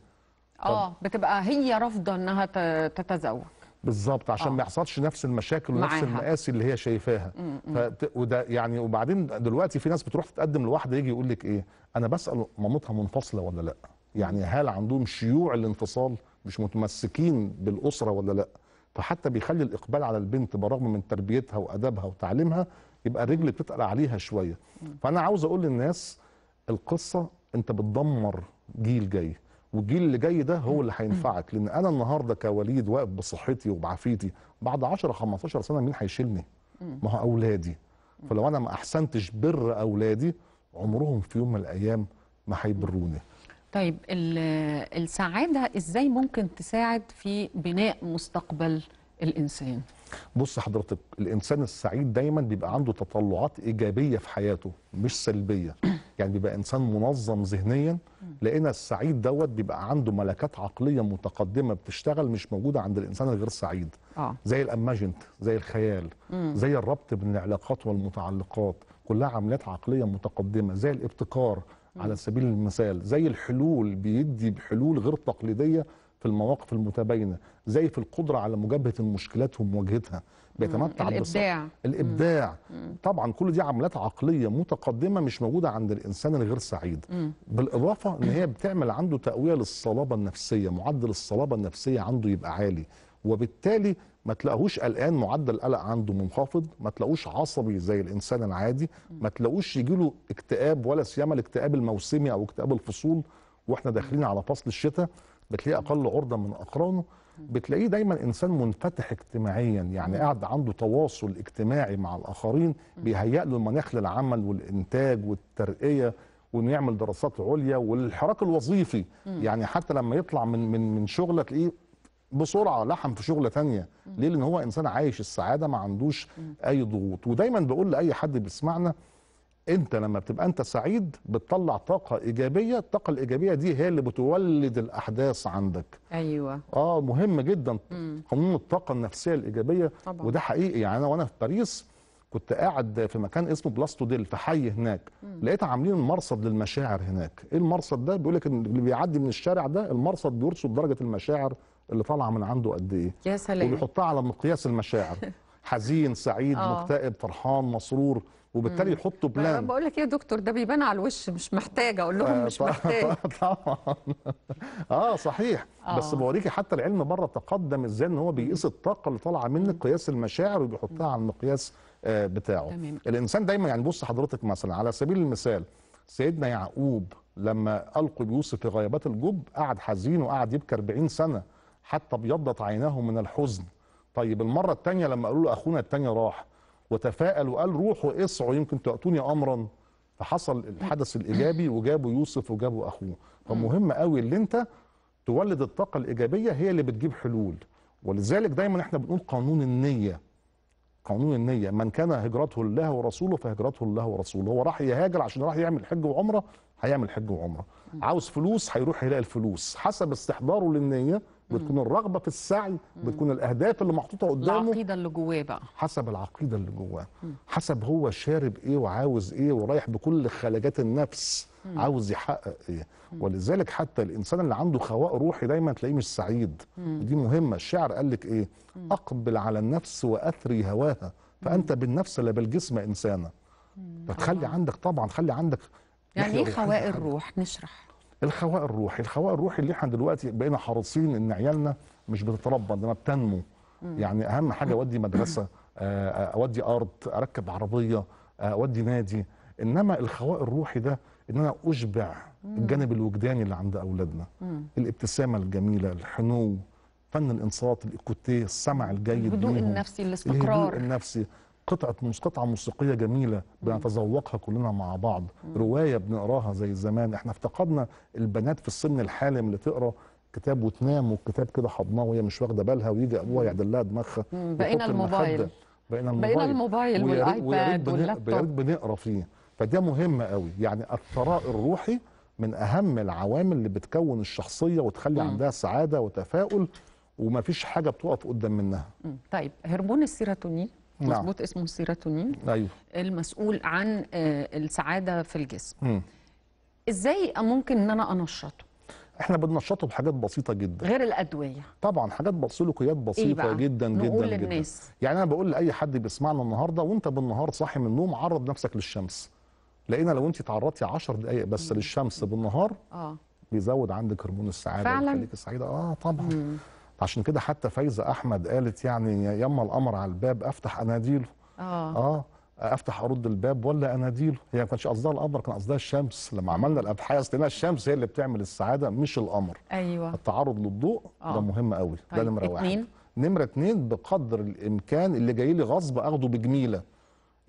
اه بتبقى هي رافضه انها تتزوج
بالظبط عشان آه. ما يحصلش نفس المشاكل ونفس المآسي اللي هي شايفاها فت... وده يعني وبعدين دلوقتي في ناس بتروح تتقدم لواحده يجي يقول لك ايه انا بسال مامتها منفصله ولا لا يعني هل عندهم شيوع الانفصال مش متمسكين بالاسره ولا لا فحتى بيخلي الاقبال على البنت برغم من تربيتها وادبها وتعليمها يبقى الرجل بتتقل عليها شويه فانا عاوز اقول للناس القصه انت بتدمر جيل جاي والجيل اللي جاي ده هو اللي هينفعك لان انا النهارده كوليد واقف بصحتي وبعافيتي بعد 10 15 سنه مين هيشيلني؟ ما هو اولادي فلو انا ما احسنتش بر اولادي عمرهم في يوم من الايام ما هيبروني.
طيب السعاده ازاي ممكن تساعد في بناء مستقبل الانسان
بص حضرتك الانسان السعيد دايما بيبقى عنده تطلعات ايجابيه في حياته مش سلبيه يعني بيبقى انسان منظم ذهنيا لان السعيد دوت بيبقى عنده ملكات عقليه متقدمه بتشتغل مش موجوده عند الانسان الغير سعيد آه. زي الاماجنت زي الخيال مم. زي الربط بين العلاقات والمتعلقات كلها عمليات عقليه متقدمه زي الابتكار مم. على سبيل المثال زي الحلول بيدي بحلول غير تقليديه في المواقف المتباينه زي في القدره على مجابهه المشكلات ومواجهتها بيتمتع الابداع الابداع مم. طبعا كل دي عمليات عقليه متقدمه مش موجوده عند الانسان الغير سعيد مم. بالاضافه ان هي بتعمل عنده تقويه للصلابه النفسيه معدل الصلابه النفسيه عنده يبقى عالي وبالتالي ما تلاقوش قلقان معدل القلق عنده منخفض ما تلاقوش عصبي زي الانسان العادي ما تلاقوش يجيله اكتئاب ولا سيما الاكتئاب الموسمي او اكتئاب الفصول واحنا داخلين على فصل الشتاء بتلاقيه اقل عرضه من اقرانه بتلاقيه دايما انسان منفتح اجتماعيا يعني قاعد عنده تواصل اجتماعي مع الاخرين بيهيئ له المناخ للعمل والانتاج والترقيه وانه يعمل دراسات عليا والحراك الوظيفي يعني حتى لما يطلع من من من شغله تلاقيه بسرعه لحم في شغله ثانيه ليه لان هو انسان عايش السعاده ما عندوش اي ضغوط ودايما بقول لاي حد بيسمعنا انت لما بتبقى انت سعيد بتطلع طاقه ايجابيه الطاقه الايجابيه دي هي اللي بتولد الاحداث عندك ايوه اه مهم جدا قانون الطاقه النفسيه الايجابيه
طبعا.
وده
حقيقي يعني انا وانا في باريس كنت قاعد في مكان اسمه بلاستو ديل في حي هناك مم. لقيت عاملين مرصد للمشاعر هناك ايه المرصد ده بيقول لك اللي بيعدي من الشارع ده المرصد بيرصد درجه المشاعر اللي طالعه من عنده قد ايه يا سلام وبيحطها على مقياس المشاعر حزين سعيد آه. مكتئب فرحان مسرور وبالتالي يحطوا بلان انا بقول
لك إيه يا دكتور ده بيبان على الوش مش محتاجه اقول لهم آه، مش محتاج
طبعا اه صحيح آه. بس بوريكي حتى العلم بره تقدم ازاي ان هو بيقيس الطاقه اللي طالعه منك قياس المشاعر وبيحطها على المقياس آه، بتاعه تمام. الانسان دايما يعني بص حضرتك مثلا على سبيل المثال سيدنا يعقوب لما القوا يوسف في غيابات الجب قعد حزين وقعد يبكي 40 سنه حتى ابيضت عيناه من الحزن طيب المره الثانيه لما قالوا له اخونا الثاني راح وتفائل وقال روحوا اسعوا يمكن تأتوني أمرا فحصل الحدث الإيجابي وجابوا يوسف وجابوا أخوه فمهم قوي اللي أنت تولد الطاقة الإيجابية هي اللي بتجيب حلول ولذلك دايما احنا بنقول قانون النية قانون النية من كان هجرته لله ورسوله فهجرته لله ورسوله هو راح يهاجر عشان راح يعمل حج وعمرة هيعمل حج وعمرة عاوز فلوس هيروح يلاقي الفلوس حسب استحضاره للنية بتكون الرغبه في السعي بتكون الاهداف اللي محطوطه قدامه العقيده اللي جواه بقى حسب العقيده اللي جواه حسب هو شارب ايه وعاوز ايه ورايح بكل خلاجات النفس مم. عاوز يحقق ايه ولذلك حتى الانسان اللي عنده خواء روحي دايما تلاقيه مش سعيد مم. ودي مهمه الشعر قال لك ايه مم. اقبل على النفس واثري هواها فانت بالنفس لا بالجسم انسانه فتخلي عندك طبعا خلي عندك يعني ايه خواء الروح نشرح الخواء الروحي الخواء الروحي اللي احنا دلوقتي بقينا حريصين ان عيالنا مش بتتربى انما بتنمو يعني اهم حاجه اودي مدرسه آه، آه، اودي ارض اركب عربيه آه، اودي نادي انما الخواء الروحي ده ان انا اشبع الجانب الوجداني اللي عند اولادنا الابتسامه الجميله الحنو فن الانصات الايكوتيه السمع الجيد الهدوء النفسي
الاستقرار الهدوء
النفسي قطعه مش قطعه موسيقيه جميله بنتذوقها كلنا مع بعض روايه بنقراها زي زمان احنا افتقدنا البنات في السن الحالم اللي تقرا كتاب وتنام والكتاب كده حضناه وهي مش واخده بالها ويجي ابوها يعدل لها دماغها بقينا الموبايل بقينا الموبايل بقينا الموبايل والايباد واللابتوب ريت بنقرا فيه فده مهم قوي يعني الثراء الروحي من اهم العوامل اللي بتكون الشخصيه وتخلي عندها سعاده وتفاؤل ومفيش حاجه بتقف قدام منها.
طيب هرمون السيروتونين نعم. مظبوط اسمه السيراتونين أيوه. المسؤول عن آه، السعاده في الجسم م. ازاي ممكن ان انا انشطه احنا بننشطه
بحاجات بسيطه جدا غير الادويه طبعا حاجات سلوكيات بسيطه إيه جدا جدا نقول جدا للناس. يعني انا بقول لاي حد بيسمعنا النهارده وانت بالنهار صاحي من النوم عرض نفسك للشمس لقينا لو انت تعرضتي 10 دقائق بس مم. للشمس بالنهار اه بيزود عندك هرمون السعاده فعلا بيخليك سعيده اه طبعا مم. عشان كده حتى فايزه احمد قالت يعني يما القمر على الباب افتح اناديله
اه اه
افتح ارد الباب ولا اناديله هي ما كانش قصدها القمر كان قصدها الشمس لما عملنا الابحاث لقينا الشمس هي اللي بتعمل السعاده مش القمر ايوه التعرض للضوء آه. ده مهم قوي طيب. ده نمره واحد نمره اتنين بقدر الامكان اللي جاي لي غصب اخده بجميله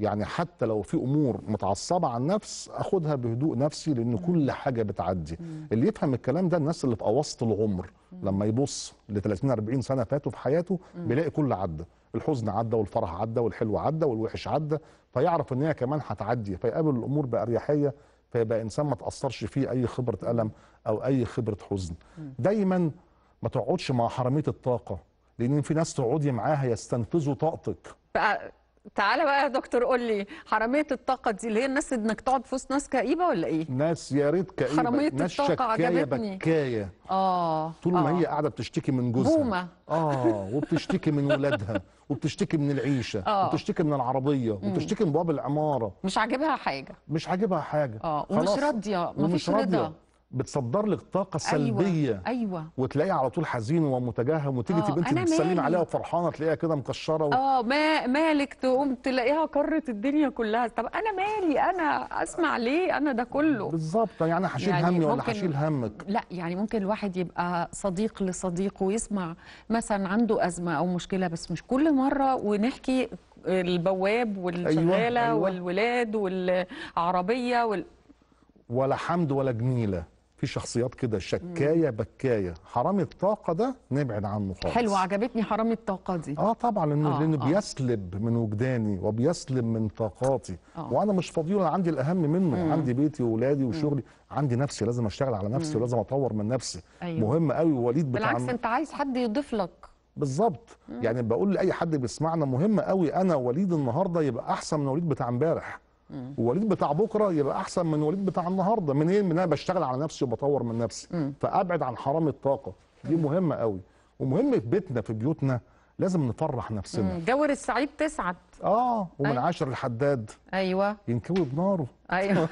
يعني حتى لو في امور متعصبه على النفس اخدها بهدوء نفسي لان كل حاجه بتعدي اللي يفهم الكلام ده الناس اللي في اوسط العمر لما يبص ل 30 40 سنه فاتوا في حياته بيلاقي كل عدى الحزن عدى والفرح عدى والحلو عدى والوحش عدى فيعرف ان هي كمان هتعدي فيقابل الامور باريحيه فيبقى انسان ما تاثرش فيه اي خبره الم او اي خبره حزن دايما ما تقعدش مع حراميه الطاقه لان في ناس تقعدي معاها يستنفذوا طاقتك
تعالى بقى يا دكتور قول لي حراميه الطاقه دي اللي هي الناس انك تقعد في وسط ناس كئيبه ولا ايه؟
ناس يا ريت كئيبه حراميه ناس الطاقه عجبتني بكايه
اه
طول ما آه. هي قاعده بتشتكي من جوزها بومه اه وبتشتكي من ولادها وبتشتكي من العيشه آه. وبتشتكي من العربيه وبتشتكي من باب العماره
مش عاجبها حاجه
مش عاجبها حاجه اه ومش راضيه مفيش رضا بتصدر لك طاقه أيوة، سلبيه أيوة. أيوة. وتلاقيها على طول حزين ومتجهم وتيجي آه، تبقى انت بتسلمي عليها وفرحانه تلاقيها كده مكشره و...
اه ما مالك تقوم تلاقيها كرت الدنيا كلها طب انا مالي انا اسمع ليه انا ده كله بالظبط يعني هشيل يعني همي ولا هشيل همك لا يعني ممكن الواحد يبقى صديق لصديقه ويسمع مثلا عنده ازمه او مشكله بس مش كل مره ونحكي البواب أيوة، والشغاله أيوة. أيوة. والولاد والعربيه وال...
ولا حمد ولا جميله في شخصيات كده شكايه بكايه حرامي الطاقه ده نبعد عنه خالص حلو
عجبتني حرامي الطاقه دي اه طبعا لانه آه لانه آه.
بيسلب من وجداني وبيسلب من طاقاتي آه. وانا مش فاضي انا عندي الاهم منه مم. عندي بيتي واولادي وشغلي مم. عندي نفسي لازم اشتغل على نفسي مم. ولازم اطور من نفسي أيوه. مهم قوي وليد بتاع بالعكس انت
عايز حد يضيف لك
بالظبط يعني بقول لاي حد بيسمعنا مهم قوي انا وليد النهارده يبقى احسن من وليد بتاع امبارح ووليد بتاع بكره يبقى احسن من وليد بتاع النهارده منين إيه؟ من انا بشتغل على نفسي وبطور من نفسي مم. فابعد عن حرام الطاقه دي مهمه قوي ومهم في بيتنا في بيوتنا لازم نفرح نفسنا
جور السعيد تسعد اه
ومن أيوة. عشر الحداد ايوه ينكوي بناره ايوه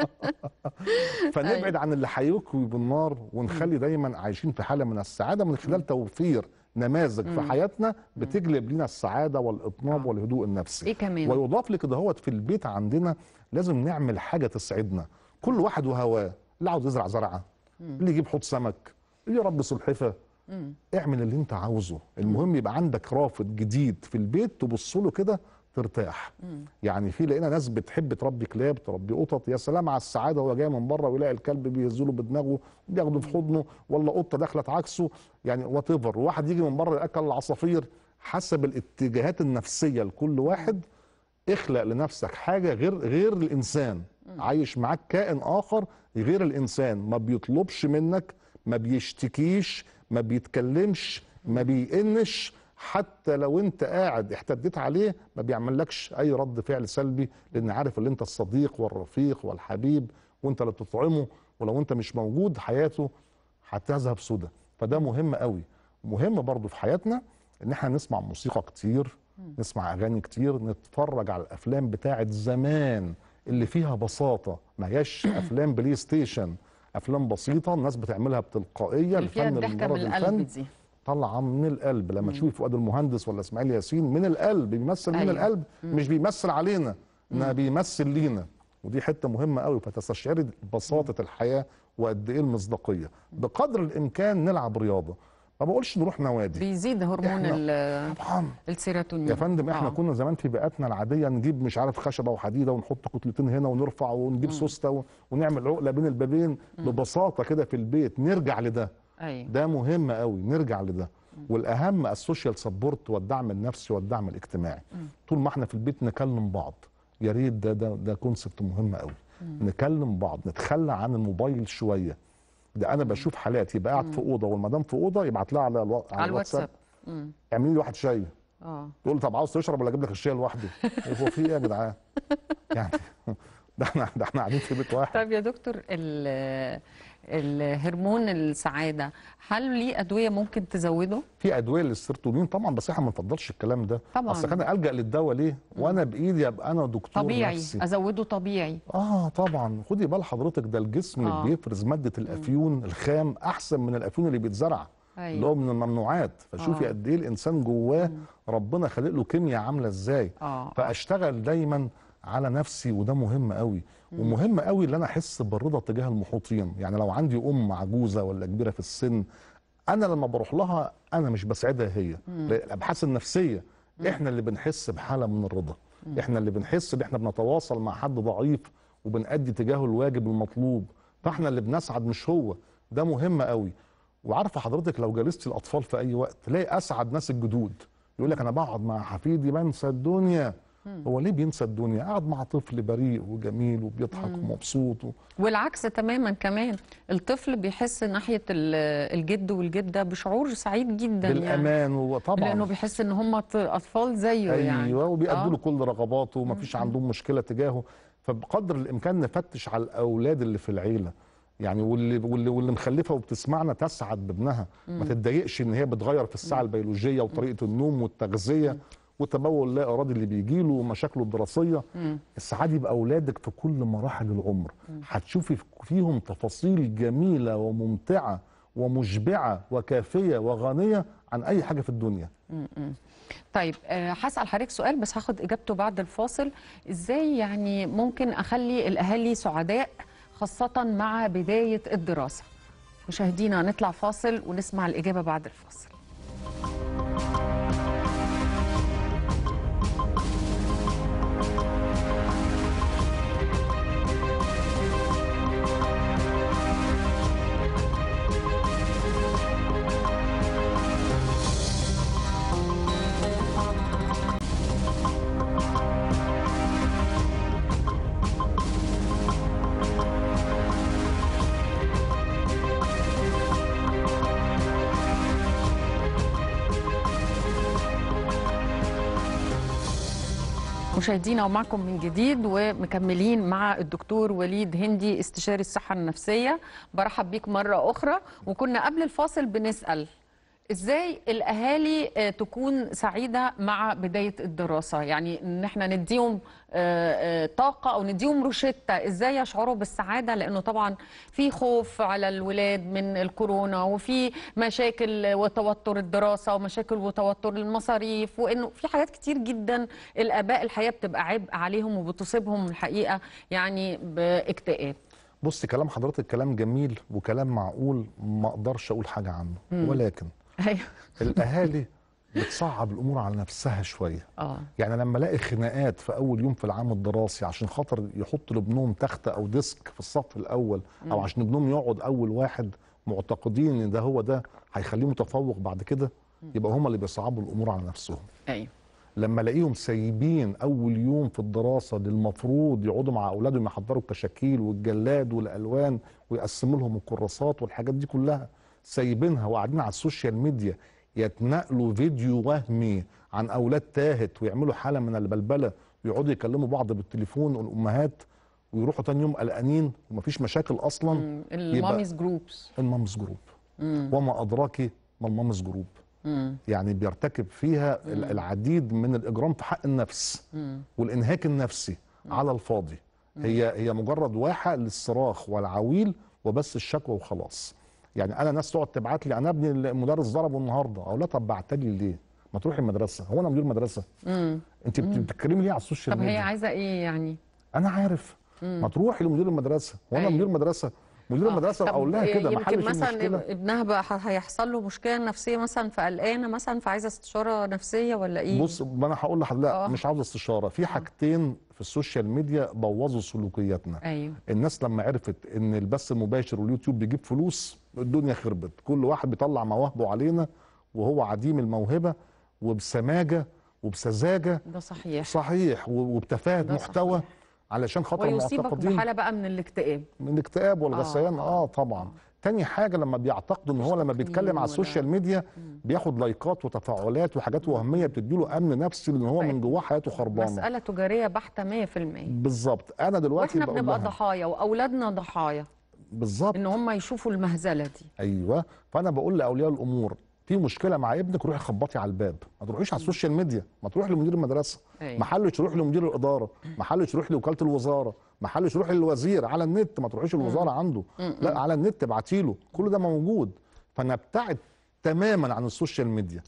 فنبعد أيوة. عن اللي هيكوي بالنار ونخلي دايما عايشين في حاله من السعاده من خلال توفير نماذج في حياتنا بتجلب لنا السعاده والاطناب آه. والهدوء النفسي إيه كمان؟ ويضاف لكده هوت في البيت عندنا لازم نعمل حاجه تسعدنا كل واحد وهواه اللي عاوز يزرع زرعه اللي يجيب حوض سمك اللي يربي سلحفه اعمل اللي انت عاوزه المهم يبقى عندك رافد جديد في البيت تبص له كده ترتاح مم. يعني في لقينا ناس بتحب تربي كلاب تربي قطط يا سلام على السعاده وهو جاي من بره ويلاقي الكلب بيهزله بدماغه بياخده في حضنه ولا قطه داخله عكسه يعني وات ايفر واحد يجي من بره ياكل العصافير حسب الاتجاهات النفسيه لكل واحد اخلق لنفسك حاجه غير غير الانسان مم. عايش معاك كائن اخر غير الانسان ما بيطلبش منك ما بيشتكيش ما بيتكلمش ما بيقنش حتى لو انت قاعد احتديت عليه ما بيعملكش اي رد فعل سلبي لان عارف ان انت الصديق والرفيق والحبيب وانت اللي بتطعمه ولو انت مش موجود حياته هتذهب سدى فده مهم قوي مهم برضو في حياتنا ان احنا نسمع موسيقى كتير نسمع اغاني كتير نتفرج على الافلام بتاعه زمان اللي فيها بساطه ما هياش افلام بلاي ستيشن افلام بسيطه الناس بتعملها بتلقائيه الفن لمجرد الفن دي. طالعه من القلب لما تشوفي فؤاد المهندس ولا اسماعيل ياسين من القلب بيمثل أيوة. من القلب مش بيمثل علينا ما بيمثل لينا ودي حته مهمه قوي فتستشعري بساطه الحياه وقد ايه المصداقيه بقدر الامكان نلعب رياضه ما بقولش نروح نوادي
بيزيد هرمون السيروتونين يا
فندم احنا آه. كنا زمان في بيئاتنا العاديه نجيب مش عارف خشبه وحديده ونحط كتلتين هنا ونرفع ونجيب سوسته ونعمل عقله بين البابين ببساطه كده في البيت نرجع لده أيوة. ده مهم قوي نرجع لده والاهم السوشيال سبورت والدعم النفسي والدعم الاجتماعي مم. طول ما احنا في البيت نكلم بعض يا ريت ده ده ده كونسبت مهم قوي مم. نكلم بعض نتخلى عن الموبايل شويه ده انا بشوف حالات يبقى قاعد في اوضه والمدام في اوضه يبعت لها على الو... على, على الواتساب اعملي لي واحد شاي اه تقول طب عاوز تشرب ولا اجيب لك الشاي لوحده هو في ايه يا جدعان يعني ده احنا ده احنا قاعدين في بيت واحد
طب يا دكتور ال الهرمون السعاده هل ليه ادويه ممكن تزوده
في ادويه للسيرتونين طبعا بس احنا ما بنفضلش الكلام ده طبعا اصل انا الجا للدواء ليه وانا بايدي ابقى انا دكتور طبيعي نفسي.
ازوده طبيعي
اه طبعا خدي بال حضرتك ده الجسم آه. اللي بيفرز ماده الافيون م. الخام احسن من الافيون اللي بيتزرع أيوة. اللي هو من الممنوعات فشوفي آه. قد ايه الانسان جواه ربنا خلق له كيمياء عامله ازاي آه. فاشتغل دايما على نفسي وده مهم قوي ومهم قوي ان انا احس بالرضا تجاه المحيطين يعني لو عندي ام عجوزه ولا كبيره في السن انا لما بروح لها انا مش بسعدها هي الابحاث النفسيه احنا اللي بنحس بحاله من الرضا احنا اللي بنحس ان احنا بنتواصل مع حد ضعيف وبنأدي تجاهه الواجب المطلوب فاحنا اللي بنسعد مش هو ده مهم قوي وعارفه حضرتك لو جلست الاطفال في اي وقت تلاقي اسعد ناس الجدود يقول لك انا بقعد مع حفيدي بنسى الدنيا هو ليه بينسى الدنيا قاعد مع طفل بريء وجميل وبيضحك مم. ومبسوط و...
والعكس تماما كمان الطفل بيحس ناحيه الجد والجده بشعور سعيد جدا يعني. بالامان
يعني. وطبعا لانه
بيحس ان هم اطفال زيه أيوة يعني ايوه وبيأدوا له آه.
كل رغباته ومفيش عندهم مشكله تجاهه فبقدر الامكان نفتش على الاولاد اللي في العيله يعني واللي واللي, واللي مخلفه وبتسمعنا تسعد بابنها ما تتضايقش ان هي بتغير في الساعه البيولوجيه وطريقه النوم والتغذيه وتبول لا اراضي اللي بيجي له ومشاكله الدراسيه مم. السعاده باولادك في كل مراحل العمر هتشوفي فيهم تفاصيل جميله وممتعه ومشبعه وكافيه وغنيه عن اي حاجه في الدنيا
مم. طيب آه، هسال حضرتك سؤال بس هاخد اجابته بعد الفاصل ازاي يعني ممكن اخلي الاهالي سعداء خاصه مع بدايه الدراسه مشاهدينا نطلع فاصل ونسمع الاجابه بعد الفاصل مشاهدينا ومعكم من جديد ومكملين مع الدكتور وليد هندي استشاري الصحه النفسيه برحب بيك مره اخرى وكنا قبل الفاصل بنسال ازاي الاهالي آه، تكون سعيده مع بدايه الدراسه يعني ان احنا نديهم آه، آه، طاقه او نديهم روشته ازاي يشعروا بالسعاده لانه طبعا في خوف على الولاد من الكورونا وفي مشاكل وتوتر الدراسه ومشاكل وتوتر المصاريف وانه في حاجات كتير جدا الاباء الحقيقه بتبقى عبء عليهم وبتصيبهم الحقيقه يعني باكتئاب
بص كلام حضرتك كلام جميل وكلام معقول ما اقدرش اقول حاجه عنه ولكن ايوه الاهالي بتصعب الامور على نفسها شويه اه يعني لما الاقي خناقات في اول يوم في العام الدراسي عشان خاطر يحط لابنهم تخت او ديسك في الصف الاول او عشان ابنهم يقعد اول واحد معتقدين ان ده هو ده هيخليه متفوق بعد كده يبقى هم اللي بيصعبوا الامور على نفسهم ايوه لما الاقيهم سايبين اول يوم في الدراسه اللي المفروض يقعدوا مع اولادهم يحضروا الكشاكيل والجلاد والالوان ويقسموا لهم الكراسات والحاجات دي كلها سايبينها وقاعدين على السوشيال ميديا يتنقلوا فيديو وهمي عن اولاد تاهت ويعملوا حاله من البلبله ويقعدوا يكلموا بعض بالتليفون والامهات ويروحوا تاني يوم قلقانين ومفيش مشاكل اصلا الماميز جروبس الماميز جروب وما ادراك ما الماميز جروب يعني بيرتكب فيها مم. العديد من الاجرام في حق النفس مم. والانهاك النفسي مم. على الفاضي هي هي مجرد واحه للصراخ والعويل وبس الشكوى وخلاص يعني انا ناس تقعد تبعت لي انا ابني المدرس ضربه النهارده اقول لها طب بعتلي لي ليه؟ ما تروحي المدرسه هو انا مدير مدرسه مم. انت بتتكلمي ليه على السوشيال ميديا طب هي
عايزه ايه يعني
انا عارف مم. ما تروحي لمدير المدرسه هو انا أيوة. مدير مدرسه مدير آه. المدرسه اقول لها كده ما حلش مثلا المشكله
ابنها هيحصل له مشكله نفسيه مثلا فقلقانه مثلا فعايزه استشاره نفسيه ولا ايه بص
ما انا هقول لحضرتك لا آه. مش عاوزه استشاره في آه. حاجتين في السوشيال ميديا بوظوا سلوكياتنا أيوه. الناس لما عرفت ان البث المباشر واليوتيوب بيجيب فلوس الدنيا خربت كل واحد بيطلع مواهبه علينا وهو عديم الموهبه وبسماجه وبسذاجه ده صحيح صحيح وبتفاهه محتوى صحيح. علشان خاطر ويصيبك بحاله
بقى من الاكتئاب
من الاكتئاب والغثيان آه. اه طبعا تاني حاجه لما بيعتقدوا ان هو لما بيتكلم على السوشيال ميديا بياخد لايكات وتفاعلات وحاجات وهميه بتديله امن نفسي لان هو من جواه حياته خربانه مساله
تجاريه بحته 100%
بالظبط
انا دلوقتي واحنا بنبقى ضحايا واولادنا ضحايا بالظبط ان هم يشوفوا المهزله دي
ايوه فانا بقول لاولياء الامور في مشكله مع ابنك روحي خبطي على الباب ما تروحيش على السوشيال ميديا ما تروح لمدير المدرسه أيوة. محلش روح يروح لمدير الاداره محلش روح يروح لوكاله الوزاره محلش روح يروح للوزير على النت ما تروحيش الوزاره عنده لا على النت ابعتي له كل ده موجود فنبتعد تماما عن السوشيال ميديا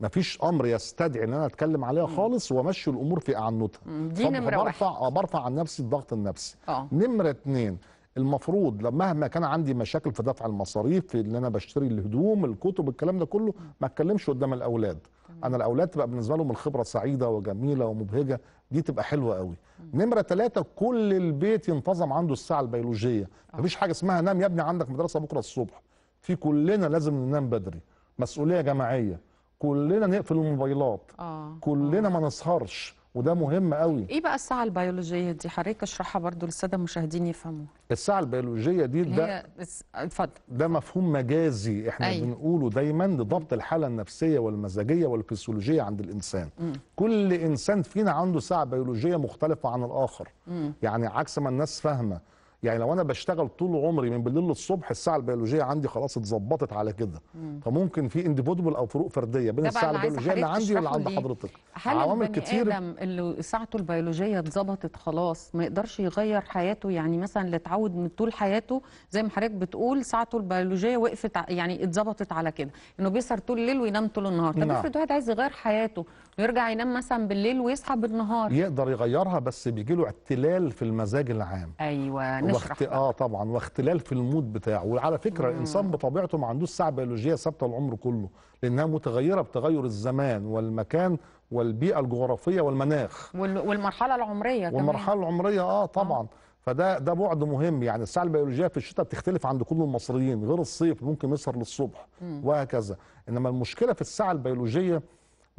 ما فيش امر يستدعي ان انا اتكلم عليها خالص وامشي الامور في اعنتها دي نمره برفع برفع عن نفسي الضغط النفسي أوه. نمره اثنين المفروض مهما كان عندي مشاكل في دفع المصاريف في ان انا بشتري الهدوم الكتب الكلام ده كله ما اتكلمش قدام الاولاد انا الاولاد تبقى بالنسبه لهم الخبره سعيده وجميله ومبهجه دي تبقى حلوه قوي نمره ثلاثة كل البيت ينتظم عنده الساعه البيولوجيه آه. مفيش حاجه اسمها نام يا ابني عندك مدرسه بكره الصبح في كلنا لازم ننام بدري مسؤوليه جماعيه كلنا نقفل الموبايلات آه. كلنا آه. ما نسهرش وده مهم قوي
ايه بقى الساعه البيولوجيه دي حضرتك اشرحها برضو للساده المشاهدين يفهموا
الساعه البيولوجيه دي ده اتفضل ده مفهوم مجازي احنا أي. أيوة. بنقوله دايما لضبط الحاله النفسيه والمزاجيه والفسيولوجيه عند الانسان م. كل انسان فينا عنده ساعه بيولوجيه مختلفه عن الاخر م. يعني عكس ما الناس فاهمه يعني لو انا بشتغل طول عمري من بالليل للصبح الساعه البيولوجيه عندي خلاص اتظبطت على كده مم. فممكن في انديفيدوال او فروق فرديه بين الساعه البيولوجيه اللي عندي واللي عند حضرتك
عوامل كتير ادم اللي ساعته البيولوجيه اتظبطت خلاص ما يقدرش يغير حياته يعني مثلا اللي اتعود من طول حياته زي ما حضرتك بتقول ساعته البيولوجيه وقفت يعني اتظبطت على كده انه بيسهر طول الليل وينام طول النهار طب نعم. افرض واحد عايز يغير حياته ويرجع ينام مثلا بالليل ويصحى بالنهار
يقدر يغيرها بس بيجي له اعتلال في المزاج العام
ايوه نشرح
واخت... اه طبعا واختلال في المود بتاعه وعلى فكره مم. الانسان بطبيعته ما عندوش ساعه بيولوجيه ثابته العمر كله لانها متغيره بتغير الزمان والمكان والبيئه الجغرافيه والمناخ
وال... والمرحله العمريه كمان والمرحله
العمريه اه, آه. طبعا آه. فده ده بعد مهم يعني الساعه البيولوجيه في الشتاء بتختلف عند كل المصريين غير الصيف ممكن يسهر للصبح مم. وهكذا انما المشكله في الساعه البيولوجيه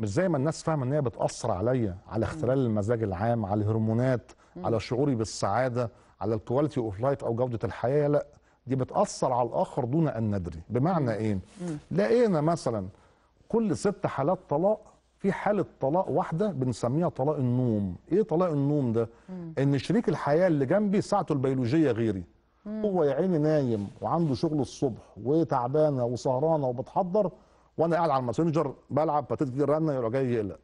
مش زي ما الناس فاهمه ان هي بتاثر عليا على اختلال المزاج العام على الهرمونات على شعوري بالسعاده على الكواليتي اوف لايف او جوده الحياه لا دي بتاثر على الاخر دون ان ندري بمعنى ايه لقينا مثلا كل ست حالات طلاق في حاله طلاق واحده بنسميها طلاق النوم ايه طلاق النوم ده ان شريك الحياه اللي جنبي ساعته البيولوجيه غيري هو يا عيني نايم وعنده شغل الصبح وتعبانه وسهرانه وبتحضر وانا قاعد على الماسنجر بلعب بتدي رنة يروح جاي يقلق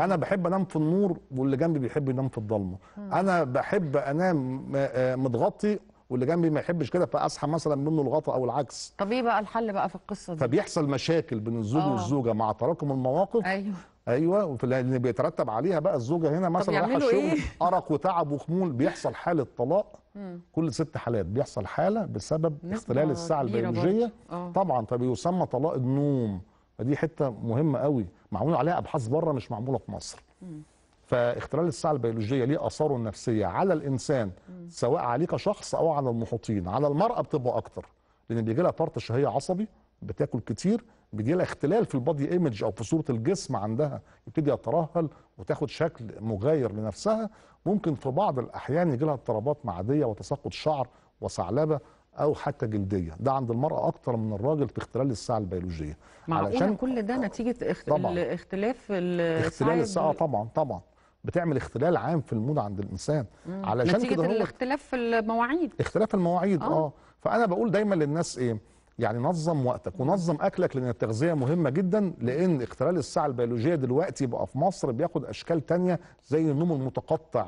انا بحب انام في النور واللي جنبي بيحب ينام في الضلمه انا بحب انام آه، متغطي واللي جنبي ما يحبش كده فاصحى مثلا منه الغطا او العكس
طب ايه بقى الحل بقى في القصه دي فبيحصل
مشاكل بين الزوج أوه. والزوجه مع تراكم المواقف ايوه ايوه وفي اللي بيترتب عليها بقى الزوجه هنا مثلا رايحه الشغل إيه؟ ارق وتعب وخمول بيحصل حاله طلاق مم. كل ست حالات بيحصل حاله بسبب اختلال الساعه البيولوجيه آه. طبعا فبيسمى طلاق النوم فدي حته مهمه قوي معمول عليها ابحاث بره مش معموله في مصر مم. فاختلال الساعه البيولوجيه ليه اثاره النفسيه على الانسان مم. سواء عليه كشخص او على المحيطين على المراه بتبقى اكتر لان بيجي لها فرط شهيه عصبي بتاكل كتير بيجي لها اختلال في البادي ايمج او في صوره الجسم عندها يبتدي يترهل وتاخد شكل مغاير لنفسها ممكن في بعض الاحيان يجي لها اضطرابات معديه وتساقط شعر وثعلبه او حتى جلديه ده عند المراه اكتر من الراجل في اختلال الساعه البيولوجيه علشان
كل ده نتيجه اخت... طبعًا. اختلاف اختلال الساعه
طبعا طبعا بتعمل اختلال عام في المود عند الانسان مم. علشان كده هو الاختلاف
في المواعيد
اختلاف المواعيد اه, آه. فانا بقول دايما للناس ايه يعني نظم وقتك ونظم اكلك لان التغذيه مهمه جدا لان اختلال الساعه البيولوجيه دلوقتي بقى في مصر بياخد اشكال تانية زي النوم المتقطع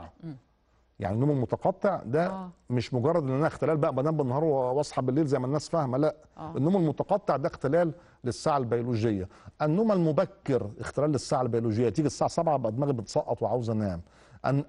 يعني النوم المتقطع ده آه. مش مجرد ان انا اختلال بقى بنام بالنهار واصحى بالليل زي ما الناس فاهمه لا آه. النوم المتقطع ده اختلال للساعه البيولوجيه النوم المبكر اختلال للساعه البيولوجيه تيجي الساعه 7 ابقى دماغي بتسقط وعاوز انام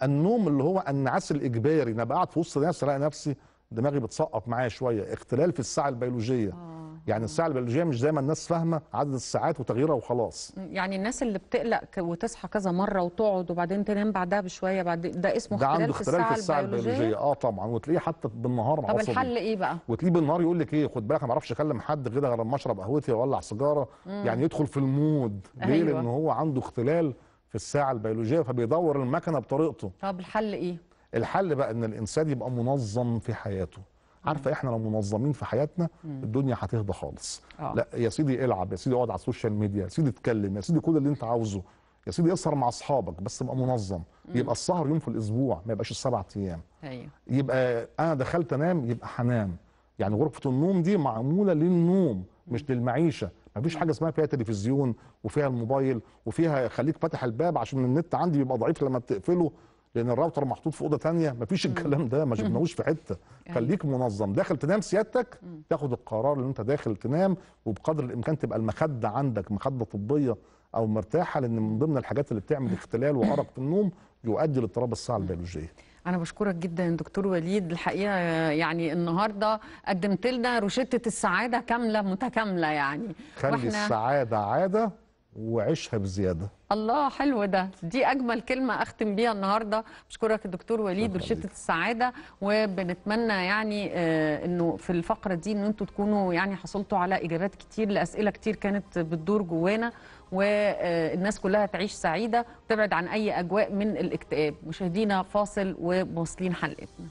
النوم اللي هو النعاس الاجباري انا بقعد في وسط ناس الاقي نفسي دماغي بتسقط معايا شويه اختلال في الساعه البيولوجيه آه. يعني الساعه البيولوجيه مش زي ما الناس فاهمه عدد الساعات وتغييرها وخلاص
يعني الناس اللي بتقلق وتصحى كذا مره وتقعد وبعدين تنام بعدها بشويه بعد ده اسمه ده عنده اختلال في الساعه البيولوجيه, البيولوجية.
اه طبعا وتلاقيه حتى بالنهار طب عصبي. الحل ايه بقى وتلاقيه بالنهار يقول لك ايه خد بالك ما اعرفش اكلم حد كده غير لما اشرب قهوتي واولع سيجاره يعني يدخل في المود ليه أيوة. لان هو عنده اختلال في الساعه البيولوجيه فبيدور المكنه بطريقته
طب الحل ايه
الحل بقى ان الانسان يبقى منظم في حياته عارفه احنا لو منظمين في حياتنا مم. الدنيا هتهدى خالص أوه. لا يا سيدي العب يا سيدي اقعد على السوشيال ميديا يا سيدي اتكلم يا سيدي كل اللي انت عاوزه يا سيدي اسهر مع اصحابك بس تبقى منظم مم. يبقى السهر يوم في الاسبوع ما يبقاش السبع ايام ايوه يبقى انا دخلت انام يبقى حنام يعني غرفه النوم دي معموله للنوم مش للمعيشه ما فيش حاجه اسمها فيها تلفزيون وفيها الموبايل وفيها خليك فاتح الباب عشان النت عندي بيبقى ضعيف لما بتقفله لان الراوتر محطوط في اوضه ثانيه مفيش الكلام ده ما جبناهوش في حته يعني خليك منظم داخل تنام سيادتك تاخد القرار اللي انت داخل تنام وبقدر الامكان تبقى المخده عندك مخده طبيه او مرتاحه لان من ضمن الحاجات اللي بتعمل اختلال وارق في النوم يؤدي لاضطراب الساعه البيولوجيه
أنا بشكرك جدا دكتور وليد الحقيقة يعني النهاردة قدمت لنا روشتة السعادة كاملة متكاملة يعني خلي السعادة
عادة وعيشها بزياده
الله حلو ده دي اجمل كلمه اختم بيها النهارده بشكرك الدكتور وليد ورشته السعاده وبنتمنى يعني آه، انه في الفقره دي ان انتم تكونوا يعني حصلتوا على اجابات كتير لاسئله كتير كانت بتدور جوانا والناس آه، كلها تعيش سعيده وتبعد عن اي اجواء من الاكتئاب مشاهدينا فاصل ومواصلين حلقتنا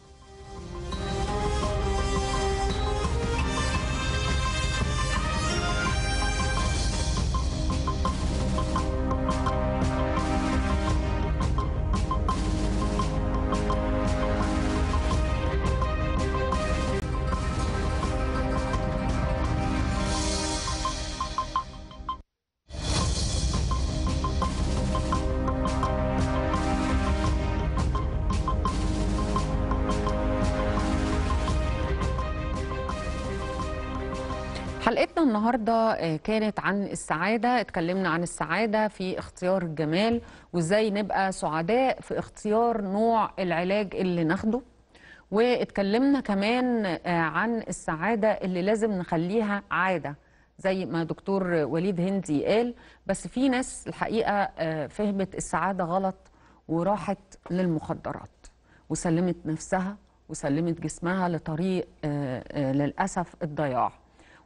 حلقتنا النهارده آه، كانت عن السعاده اتكلمنا عن السعاده في اختيار الجمال وازاي نبقى سعداء في اختيار نوع العلاج اللي ناخده واتكلمنا كمان آه، عن السعاده اللي لازم نخليها عاده زي ما دكتور وليد هندي قال بس في ناس الحقيقه آه، فهمت السعاده غلط وراحت للمخدرات وسلمت نفسها وسلمت جسمها لطريق للاسف الضياع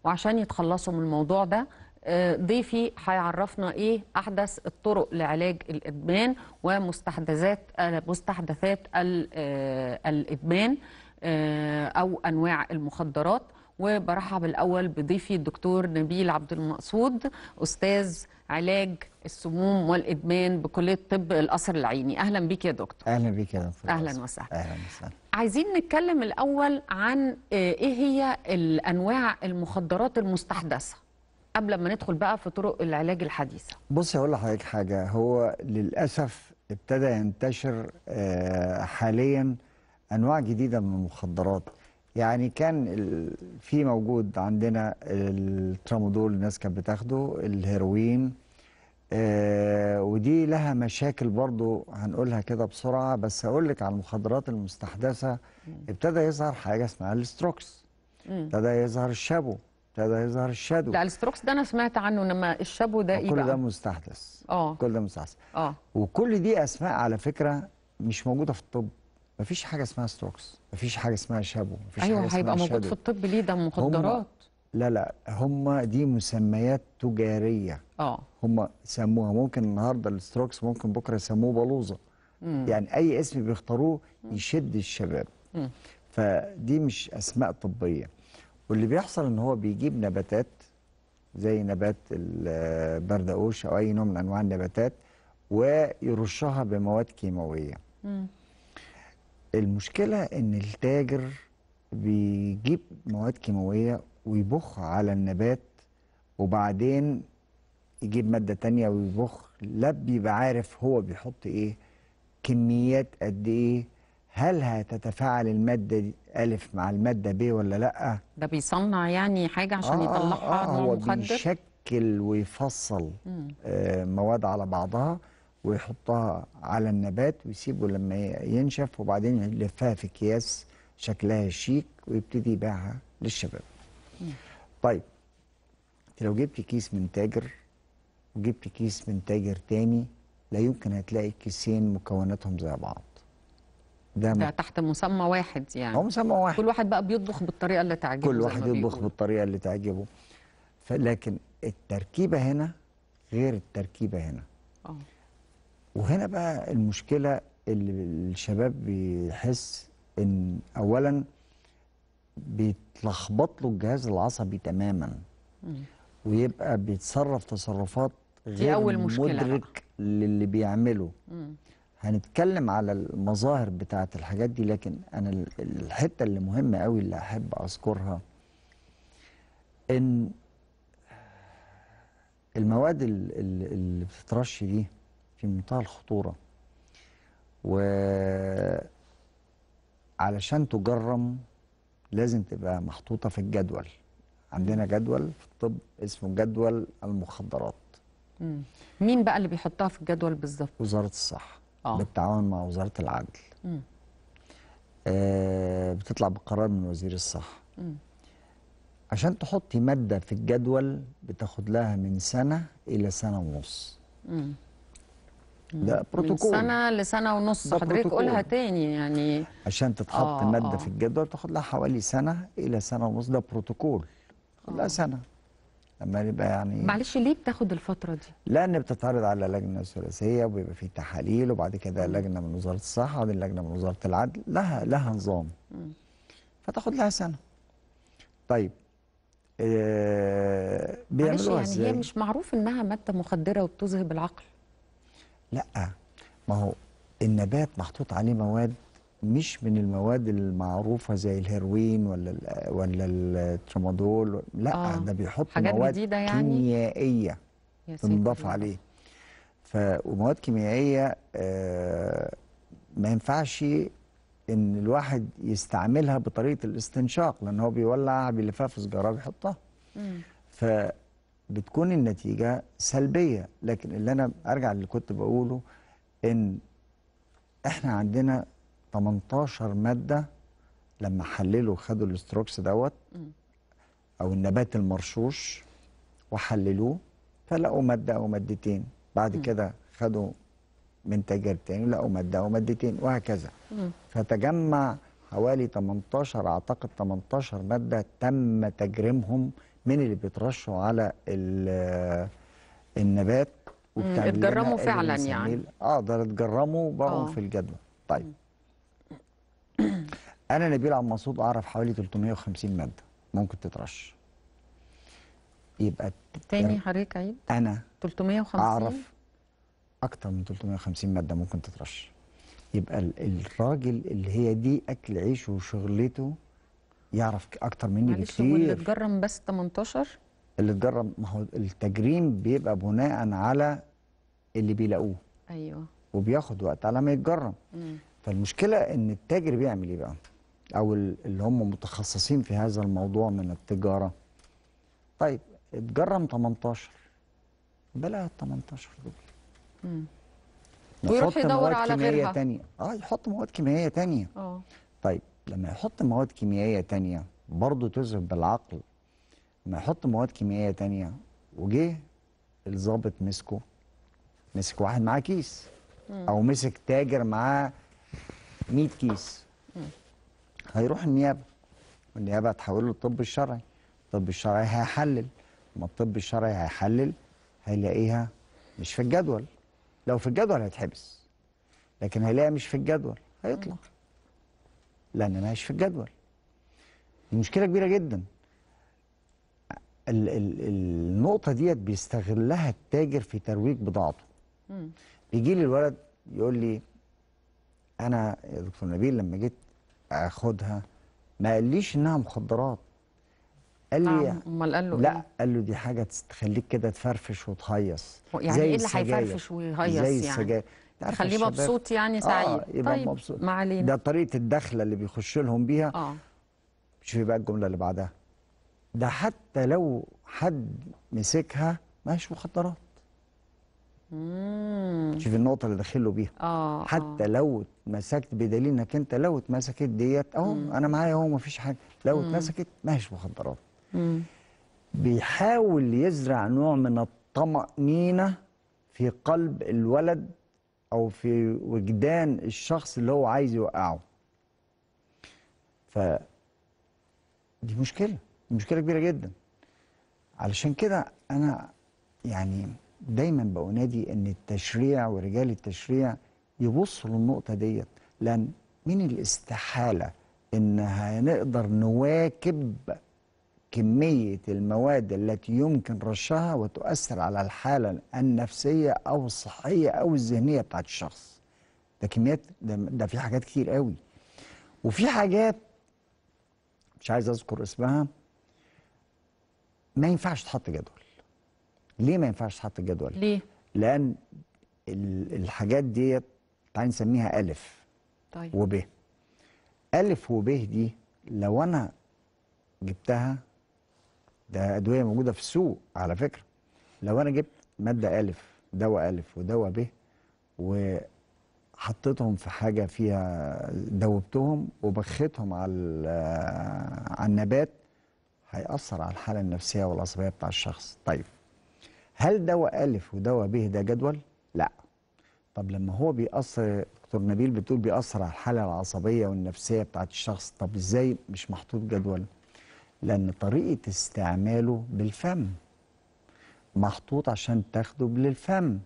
وعشان يتخلصوا من الموضوع ده آه، ضيفي هيعرفنا ايه احدث الطرق لعلاج الادمان ومستحدثات آه، مستحدثات آه، الادمان او انواع المخدرات وبرحب الاول بضيفي الدكتور نبيل عبد المقصود استاذ علاج السموم والادمان بكليه طب القصر العيني اهلا بيك يا دكتور
اهلا بيك يا دكتور اهلا وسهلا اهلا وسهلا
عايزين نتكلم الاول عن ايه هي الانواع المخدرات المستحدثه قبل ما ندخل بقى في طرق العلاج الحديثه
بصي هقول لحضرتك حاجه هو للاسف ابتدى ينتشر آه، حاليا انواع جديده من المخدرات يعني كان في موجود عندنا الترامادول الناس كانت بتاخده الهيروين آه ودي لها مشاكل برضو هنقولها كده بسرعة بس هقول لك على المخدرات المستحدثة ابتدى يظهر حاجة اسمها الستروكس ابتدى يظهر الشابو ابتدى يظهر الشادو لا
الستروكس ده انا سمعت عنه انما الشابو ده ايه كل ده
مستحدث اه كل ده مستحدث اه وكل دي اسماء على فكرة مش موجودة في الطب مفيش حاجه اسمها ستروكس مفيش حاجه اسمها شابو مفيش أيوة حاجه اسمها هيبقى موجود في
الطب ليه ده مخدرات
لا لا هم دي مسميات تجاريه اه هم سموها ممكن النهارده الستروكس ممكن بكره يسموه بلوزه مم. يعني اي اسم بيختاروه يشد الشباب مم. فدي مش اسماء طبيه واللي بيحصل ان هو بيجيب نباتات زي نبات البردقوش او اي نوع من انواع النباتات ويرشها بمواد كيماويه مم. المشكله ان التاجر بيجيب مواد كيماويه ويبخ على النبات وبعدين يجيب ماده تانية ويبخ لا بيبقى عارف هو بيحط ايه كميات قد ايه هل هتتفاعل الماده دي الف مع الماده ب ولا لا
ده بيصنع يعني حاجه عشان آه, آه، يطلعها آه آه هو مخدر
بيشكل ويفصل آه مواد على بعضها ويحطها على النبات ويسيبه لما ينشف وبعدين يلفها في اكياس شكلها شيك ويبتدي يبيعها للشباب. طيب انت لو جبت كيس من تاجر وجبت كيس من تاجر تاني لا يمكن هتلاقي كيسين مكوناتهم زي بعض. ده, ده
تحت مسمى واحد يعني هو مسمى واحد كل واحد بقى بيطبخ بالطريقه اللي تعجبه كل واحد يطبخ
بالطريقه اللي تعجبه لكن التركيبه هنا غير التركيبه هنا اه وهنا بقى المشكلة اللي الشباب بيحس إن أولا بيتلخبط له الجهاز العصبي تماما ويبقى بيتصرف تصرفات غير أول مشكلة مدرك للي بيعمله هنتكلم على المظاهر بتاعة الحاجات دي لكن أنا الحتة اللي مهمة قوي اللي أحب أذكرها إن المواد اللي بتترش دي في منتهى الخطورة و علشان تجرم لازم تبقى محطوطة في الجدول عندنا جدول في الطب اسمه جدول المخدرات
مم. مين بقى اللي بيحطها في الجدول بالظبط؟
وزارة الصحة آه. بالتعاون مع وزارة العدل آه بتطلع بقرار من وزير الصحة مم. عشان تحطي مادة في الجدول بتاخد لها من سنة إلى سنة ونص مم. ده بروتوكول من سنه
لسنه ونص حضرتك قولها تاني يعني
عشان تتحط آه ماده آه. في الجدول تاخد لها حوالي سنه الى سنه ونص ده بروتوكول آه. لا سنه لما يبقى يعني
معلش ليه بتاخد الفتره دي؟
لان بتتعرض على لجنه ثلاثيه وبيبقى في تحاليل وبعد كده لجنه من وزاره الصحه وبعدين لجنه من وزاره العدل لها لها نظام فتاخد لها سنه طيب آه بيعملوها يعني هي مش
معروف انها ماده مخدره وبتذهب العقل
لا ما هو النبات محطوط عليه مواد مش من المواد المعروفه زي الهيروين ولا الـ ولا الترامادول لا آه. ده بيحط حاجات مواد جديدة يعني؟ كيميائيه تنضاف عليه ف ومواد كيميائيه آه ما ينفعش ان الواحد يستعملها بطريقه الاستنشاق لان هو بيولع بلفاف سجاره بيحطها ف بتكون النتيجة سلبية لكن اللي أنا أرجع اللي كنت بقوله إن إحنا عندنا 18 مادة لما حللوا خدوا الاستروكس دوت أو النبات المرشوش وحللوه فلقوا مادة أو مادتين بعد كده خدوا من تاجر تاني لقوا مادة أو مادتين وهكذا فتجمع حوالي 18 أعتقد 18 مادة تم تجريمهم من اللي بيترشوا على النبات اتجرموا فعلا يعني اقدر آه، اتجرموا بقوا آه. في الجدول طيب انا نبيل عم مصود اعرف حوالي 350 ماده ممكن تترش يبقى تاني يعني حضرتك عيد انا
350 اعرف
اكتر من 350 ماده ممكن تترش يبقى الراجل اللي هي دي اكل عيشه وشغلته يعرف اكتر مني بكتير واللي
اتجرم بس 18
اللي اتجرم ما هو التجريم بيبقى بناء على اللي بيلاقوه ايوه وبياخد وقت على ما يتجرم مم. فالمشكله ان التاجر بيعمل ايه بقى او اللي هم متخصصين في هذا الموضوع من التجاره طيب اتجرم 18 بلاها 18 دول امم
ويروح يدور على غيرها تانية.
اه يحط مواد كيميائيه ثانيه اه طيب لما يحط مواد كيميائية تانية برضه تذهب بالعقل لما يحط مواد كيميائية تانية وجه الظابط مسكه مسك واحد معاه كيس أو مسك تاجر معاه 100 كيس هيروح النيابة والنيابة هتحوله للطب الشرعي الطب الشرعي هيحلل لما الطب الشرعي هيحلل هيلاقيها مش في الجدول لو في الجدول هيتحبس لكن هيلاقيها مش في الجدول هيطلع لأن ماشي في الجدول دي مشكلة كبيرة جدا ال ال النقطة ديت بيستغلها التاجر في ترويج بضاعته بيجي لي الولد يقول لي أنا يا دكتور نبيل لما جيت أخدها ما قاليش إنها مخدرات قال لي نعم،
امال قال له لا إيه؟
قال له دي حاجه تخليك كده تفرفش وتهيص يعني زي ايه اللي هيفرفش ويهيص زي يعني السجاير خليه مبسوط يعني آه، سعيد آه يبقى طيب مبسوط ما علينا ده طريقه الدخله اللي بيخش لهم بيها اه شوفي بقى الجمله اللي بعدها ده حتى لو حد مسكها ماهيش مخدرات شوفي النقطه اللي داخله بيها آه, آه. حتى آه. لو اتمسكت بدليل انك انت لو اتمسكت ديت اهو انا معايا اهو مفيش حاجه لو اتمسكت ماهيش مخدرات امم بيحاول يزرع نوع من الطمأنينة في قلب الولد او في وجدان الشخص اللي هو عايز يوقعه ف دي مشكله مشكله كبيره جدا علشان كده انا يعني دايما بأنادي ان التشريع ورجال التشريع يبصوا للنقطه ديت لان من الاستحاله ان هنقدر نواكب كمية المواد التي يمكن رشها وتؤثر على الحالة النفسية أو الصحية أو الذهنية بتاعت الشخص ده كميات ده, ده في حاجات كتير قوي وفي حاجات مش عايز أذكر اسمها ما ينفعش تحط جدول ليه ما ينفعش تحط جدول؟ ليه؟ لأن الحاجات ديت تعالى نسميها ألف طيب وب ألف وب دي لو أنا جبتها ده ادويه موجوده في السوق على فكره لو انا جبت ماده الف دواء الف ودواء ب وحطيتهم في حاجه فيها دوبتهم وبخيتهم على على النبات هيأثر على الحاله النفسيه والعصبيه بتاع الشخص طيب هل دواء الف ودواء ب ده جدول لا طب لما هو بيأثر دكتور نبيل بتقول بيأثر على الحاله العصبيه والنفسيه بتاعت الشخص طب ازاي مش محطوط جدول لأن طريقة استعماله بالفم محطوط عشان تاخده للفم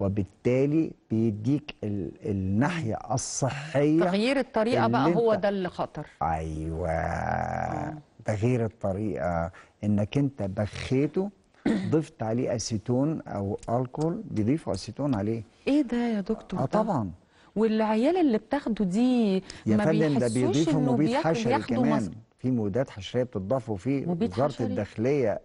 وبالتالي بيديك ال... الناحية الصحية تغيير الطريقة بقى هو ده اللي خطر أيوة آه. تغيير الطريقة إنك أنت بخيته ضفت عليه أسيتون أو ألكول بيضيفوا أسيتون عليه
إيه ده يا دكتور؟ آه طبعا والعيال اللي بتاخده دي ما بيحسوش إنه بياخدوا حشري كمان
في مبيدات حشريه بتضاف وفي وزاره الداخليه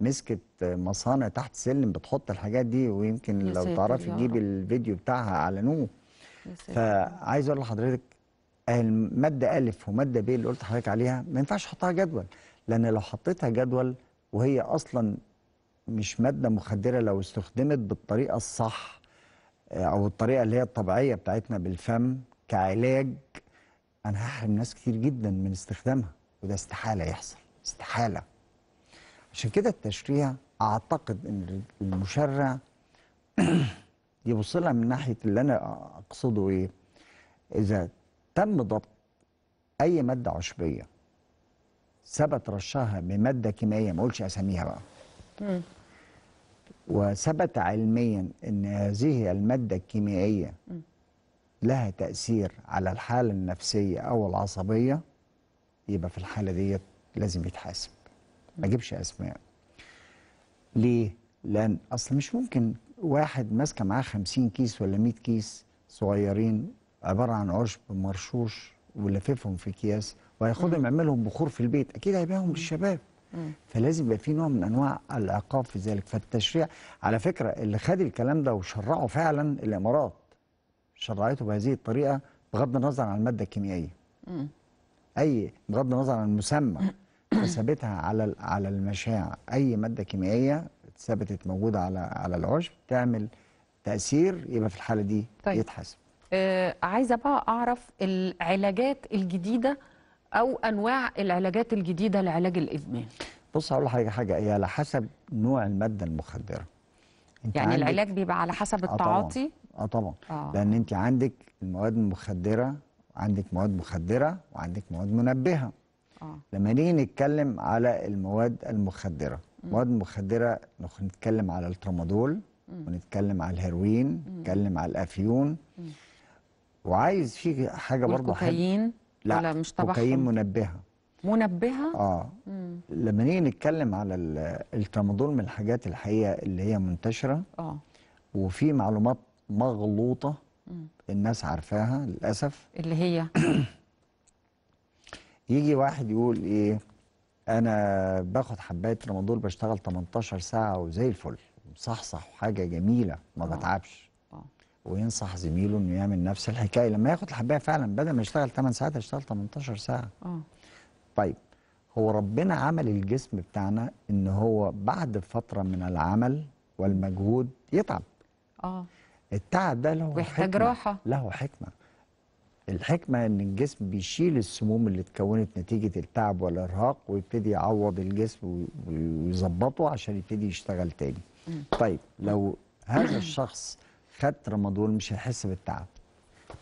مسكت مصانع تحت سلم بتحط الحاجات دي ويمكن لو تعرفي تجيبي الفيديو بتاعها اعلنوه فعايز اقول لحضرتك الماده الف وماده ب اللي قلت لحضرتك عليها ما ينفعش احطها جدول لان لو حطيتها جدول وهي اصلا مش ماده مخدره لو استخدمت بالطريقه الصح آه، او الطريقه اللي هي الطبيعيه بتاعتنا بالفم كعلاج انا هحرم ناس كتير جدا من استخدامها وده استحالة يحصل استحالة عشان كده التشريع أعتقد أن المشرع يبص لها من ناحية اللي أنا أقصده إيه إذا تم ضبط أي مادة عشبية ثبت رشها بمادة كيميائية ما أقولش أساميها بقى وثبت علميا أن هذه المادة الكيميائية لها تأثير على الحالة النفسية أو العصبية يبقى في الحالة ديت لازم يتحاسب ما اجيبش اسماء ليه؟ لان اصل مش ممكن واحد ماسكه معاه 50 كيس ولا 100 كيس صغيرين عباره عن عشب مرشوش ولففهم في اكياس وهياخدهم يعملهم بخور في البيت اكيد هيبيعهم للشباب فلازم يبقى في نوع من انواع العقاب في ذلك فالتشريع على فكره اللي خد الكلام ده وشرعه فعلا الامارات شرعته بهذه الطريقه بغض النظر عن الماده الكيميائيه اي بغض النظر عن المسمى ثبتها على على المشاع اي ماده كيميائيه ثبتت موجوده على على العشب تعمل تاثير يبقى في الحاله دي طيب. يتحسب
آه عايزه بقى اعرف العلاجات الجديده او انواع العلاجات الجديده لعلاج الادمان
بص هقول لحضرتك حاجه هي على حسب نوع الماده المخدره انت يعني العلاج
بيبقى على حسب التعاطي
اه طبعا, آه طبعا. آه. لان انت عندك المواد المخدره عندك مواد مخدره وعندك مواد منبهه آه. لما نيجي نتكلم على المواد المخدره مواد مخدرة نتكلم على الترامادول ونتكلم على الهيروين نتكلم على الافيون وعايز في حاجه برضه كوكايين لا ولا مش كوكايين منبهه
منبهه
اه لما نيجي نتكلم على الترامادول من الحاجات الحقيقه اللي هي منتشره اه وفي معلومات مغلوطه الناس عارفاها للاسف اللي هي يجي واحد يقول ايه انا باخد حبايه رمضان بشتغل 18 ساعه وزي الفل مصحصح وحاجه جميله ما أوه. بتعبش أوه. وينصح زميله انه يعمل نفس الحكايه لما ياخد الحبايه فعلا بدل ما يشتغل 8 ساعات يشتغل 18 ساعه أوه. طيب هو ربنا عمل الجسم بتاعنا ان هو بعد فتره من العمل والمجهود يتعب اه التعب ده له بيحتاج راحه له حكمه الحكمه ان الجسم بيشيل السموم اللي اتكونت نتيجه التعب والارهاق ويبتدي يعوض الجسم ويظبطه عشان يبتدي يشتغل تاني طيب لو هذا الشخص خد رمضان مش هيحس بالتعب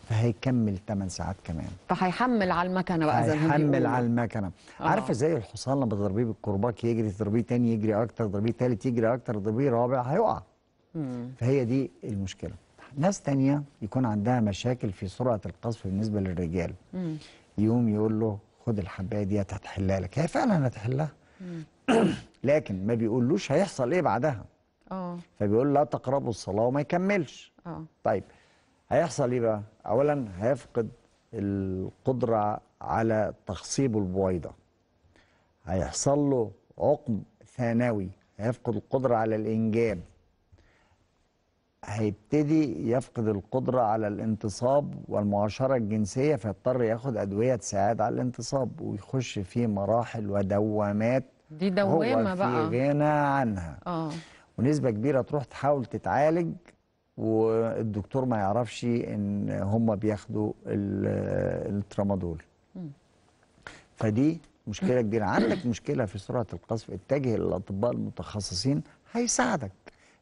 فهيكمل 8 ساعات كمان
فهيحمل على المكنه بقى زي ما هيحمل على
المكنه آه. عارفه زي الحصان لما تضربيه بالكرباك يجري تضربيه تاني يجري اكتر تضربيه تالت يجري اكتر تضربيه رابع هيقع فهي دي المشكله ناس تانية يكون عندها مشاكل في سرعه القذف بالنسبه للرجال مم. يوم يقول له خد الحبايه دي هتحلها لك هي فعلا هتحلها لكن ما بيقولوش هيحصل ايه بعدها اه فبيقول لا تقربوا الصلاه وما يكملش أوه. طيب هيحصل ايه بقى اولا هيفقد القدره على تخصيب البويضه هيحصل له عقم ثانوي هيفقد القدره على الانجاب هيبتدي يفقد القدرة على الانتصاب والمعاشرة الجنسية فيضطر ياخد أدوية تساعد على الانتصاب ويخش في مراحل ودوامات دي دوامة هو في بقى في غنى عنها آه. ونسبة كبيرة تروح تحاول تتعالج والدكتور ما يعرفش ان هم بياخدوا الترامادول فدي مشكله كبيره عندك مشكله في سرعه القذف اتجه للاطباء المتخصصين هيساعدك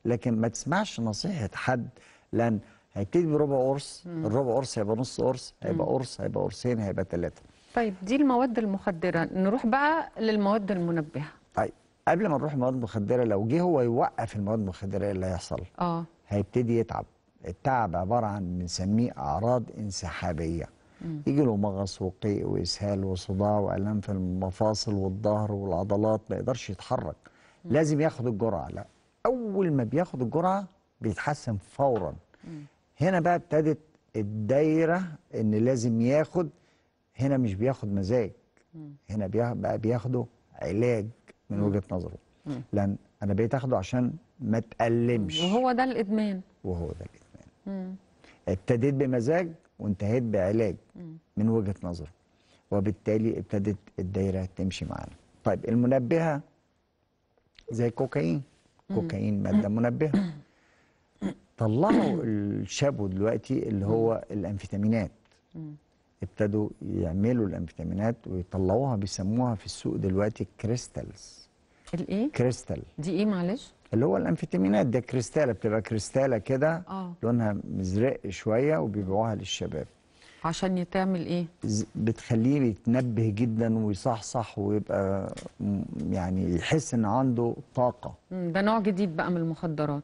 لكن ما تسمعش نصيحه حد لان هيبتدي بربع قرص الربع قرص هيبقى نص قرص هيبقى قرص هيبقى قرصين هيبقى ثلاثه
طيب دي المواد المخدره نروح بقى للمواد المنبهه
طيب قبل ما نروح المواد المخدره لو جه هو يوقف المواد المخدره إيه اللي هيحصل اه هيبتدي يتعب التعب عباره عن بنسميه اعراض انسحابيه مم. يجي له مغص وقيء واسهال وصداع والام في المفاصل والظهر والعضلات ما يقدرش يتحرك مم. لازم ياخد الجرعه لا اول ما بياخد الجرعه بيتحسن فورا هنا بقى ابتدت الدايره ان لازم ياخد هنا مش بياخد مزاج هنا بقى بياخده علاج من وجهه نظره لان انا بقيت اخده عشان ما تألمش وهو
ده الادمان وهو ده الادمان
ابتديت بمزاج وانتهيت بعلاج من وجهه نظره وبالتالي ابتدت الدايره تمشي معانا طيب المنبهه زي الكوكايين كوكايين ماده منبهه طلعوا الشابو دلوقتي اللي هو الانفيتامينات ابتدوا يعملوا الانفيتامينات ويطلعوها بيسموها في السوق دلوقتي كريستالز الايه كريستال
دي ايه معلش
اللي هو الانفيتامينات ده كريستاله بتبقى كريستاله كده آه. لونها مزرق شويه وبيبيعوها للشباب
عشان يتعمل ايه
بتخليه يتنبه جدا ويصحصح ويبقى يعني يحس ان عنده طاقه
ده نوع جديد بقى من المخدرات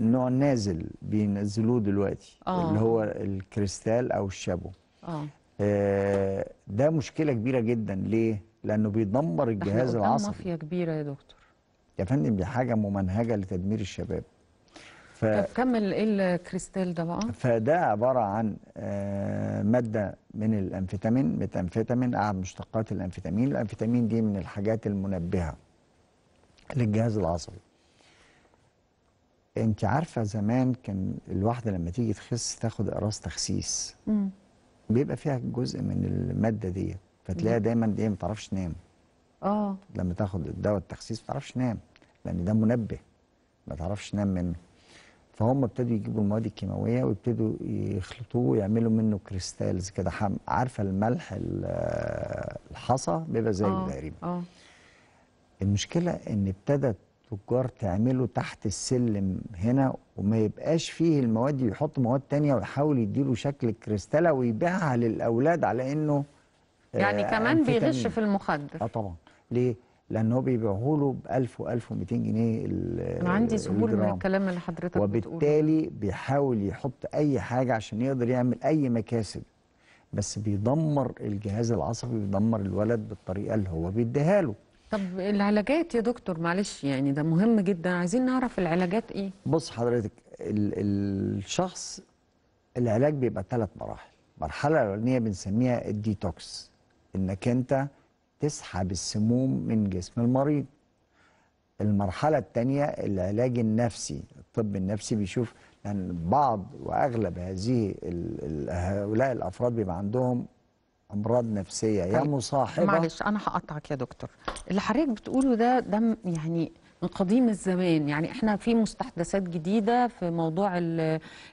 نوع نازل بينزلوه دلوقتي آه. اللي هو الكريستال او الشابو آه. آه ده مشكله كبيره جدا ليه لانه بيدمر الجهاز العصبي ده
مافيا كبيره يا دكتور
يا فندم دي حاجه ممنهجه لتدمير الشباب ف... طب
كمل ايه الكريستال ده بقى؟
فده عباره عن آه، ماده من الامفيتامين ميتامفيتامين احد مشتقات الامفيتامين، الامفيتامين دي من الحاجات المنبهه للجهاز العصبي. انت عارفه زمان كان الواحده لما تيجي تخس تاخد اقراص تخسيس. مم. بيبقى فيها جزء من الماده دي فتلاقيها دايما دي ما تعرفش تنام. اه لما تاخد الدواء التخسيس ما تعرفش تنام لان ده منبه ما تعرفش تنام منه. فهم ابتدوا يجيبوا المواد الكيماويه ويبتدوا يخلطوه ويعملوا منه كريستالز كده حم عارفه الملح الحصى بيبقى زي آه، تقريبا آه. المشكله ان ابتدت التجار تعمله تحت السلم هنا وما يبقاش فيه المواد يحط مواد تانية ويحاول يديله شكل كريستالة ويبيعها للأولاد على إنه يعني آه كمان بيغش في
المخدر اه
طبعا ليه؟ لان هو بيبيعه له ب 1000 و 1200 جنيه انا عندي سهول من الكلام اللي
حضرتك وبالتالي
وبالتالي بيحاول يحط اي حاجه عشان يقدر يعمل اي مكاسب بس بيدمر الجهاز العصبي بيدمر الولد بالطريقه اللي هو بيديها له
طب العلاجات يا دكتور معلش يعني ده مهم
جدا عايزين نعرف العلاجات ايه بص حضرتك ال الشخص العلاج بيبقى ثلاث مراحل المرحله الاولانيه بنسميها الديتوكس انك انت تسحب السموم من جسم المريض المرحلة الثانية العلاج النفسي الطب النفسي بيشوف لأن بعض وأغلب هذه هؤلاء الأفراد بيبقى عندهم أمراض نفسية يا طيب، مصاحبة معلش
أنا هقطعك يا دكتور اللي حضرتك بتقوله ده ده يعني من قديم الزمان يعني احنا في مستحدثات جديده في موضوع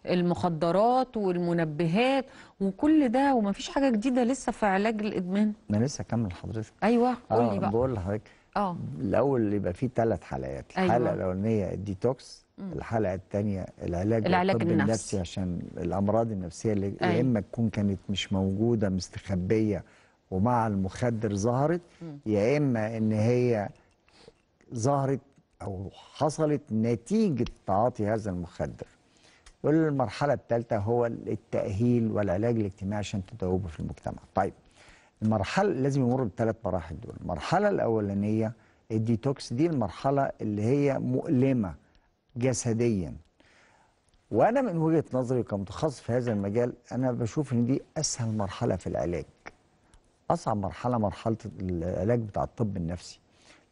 المخدرات والمنبهات وكل ده وما فيش حاجه جديده لسه في علاج الادمان
انا لسه اكمل لحضرتك ايوه قول آه، لي بقى بقول لحضرتك اه الاول يبقى في ثلاث حلقات الحلقه أيوة. الاولانيه الديتوكس مم. الحلقه الثانيه العلاج, العلاج النفسي. النفسي عشان الامراض النفسيه اللي يا أيوة. اما تكون كانت مش موجوده مستخبيه ومع المخدر ظهرت يا اما ان هي ظهرت أو حصلت نتيجة تعاطي هذا المخدر والمرحلة الثالثة هو التأهيل والعلاج الاجتماعي عشان تداوبه في المجتمع طيب المرحلة لازم يمر بثلاث مراحل دول المرحلة الأولانية الديتوكس دي المرحلة اللي هي مؤلمة جسديا وأنا من وجهة نظري كمتخصص في هذا المجال أنا بشوف إن دي أسهل مرحلة في العلاج أصعب مرحلة مرحلة العلاج بتاع الطب النفسي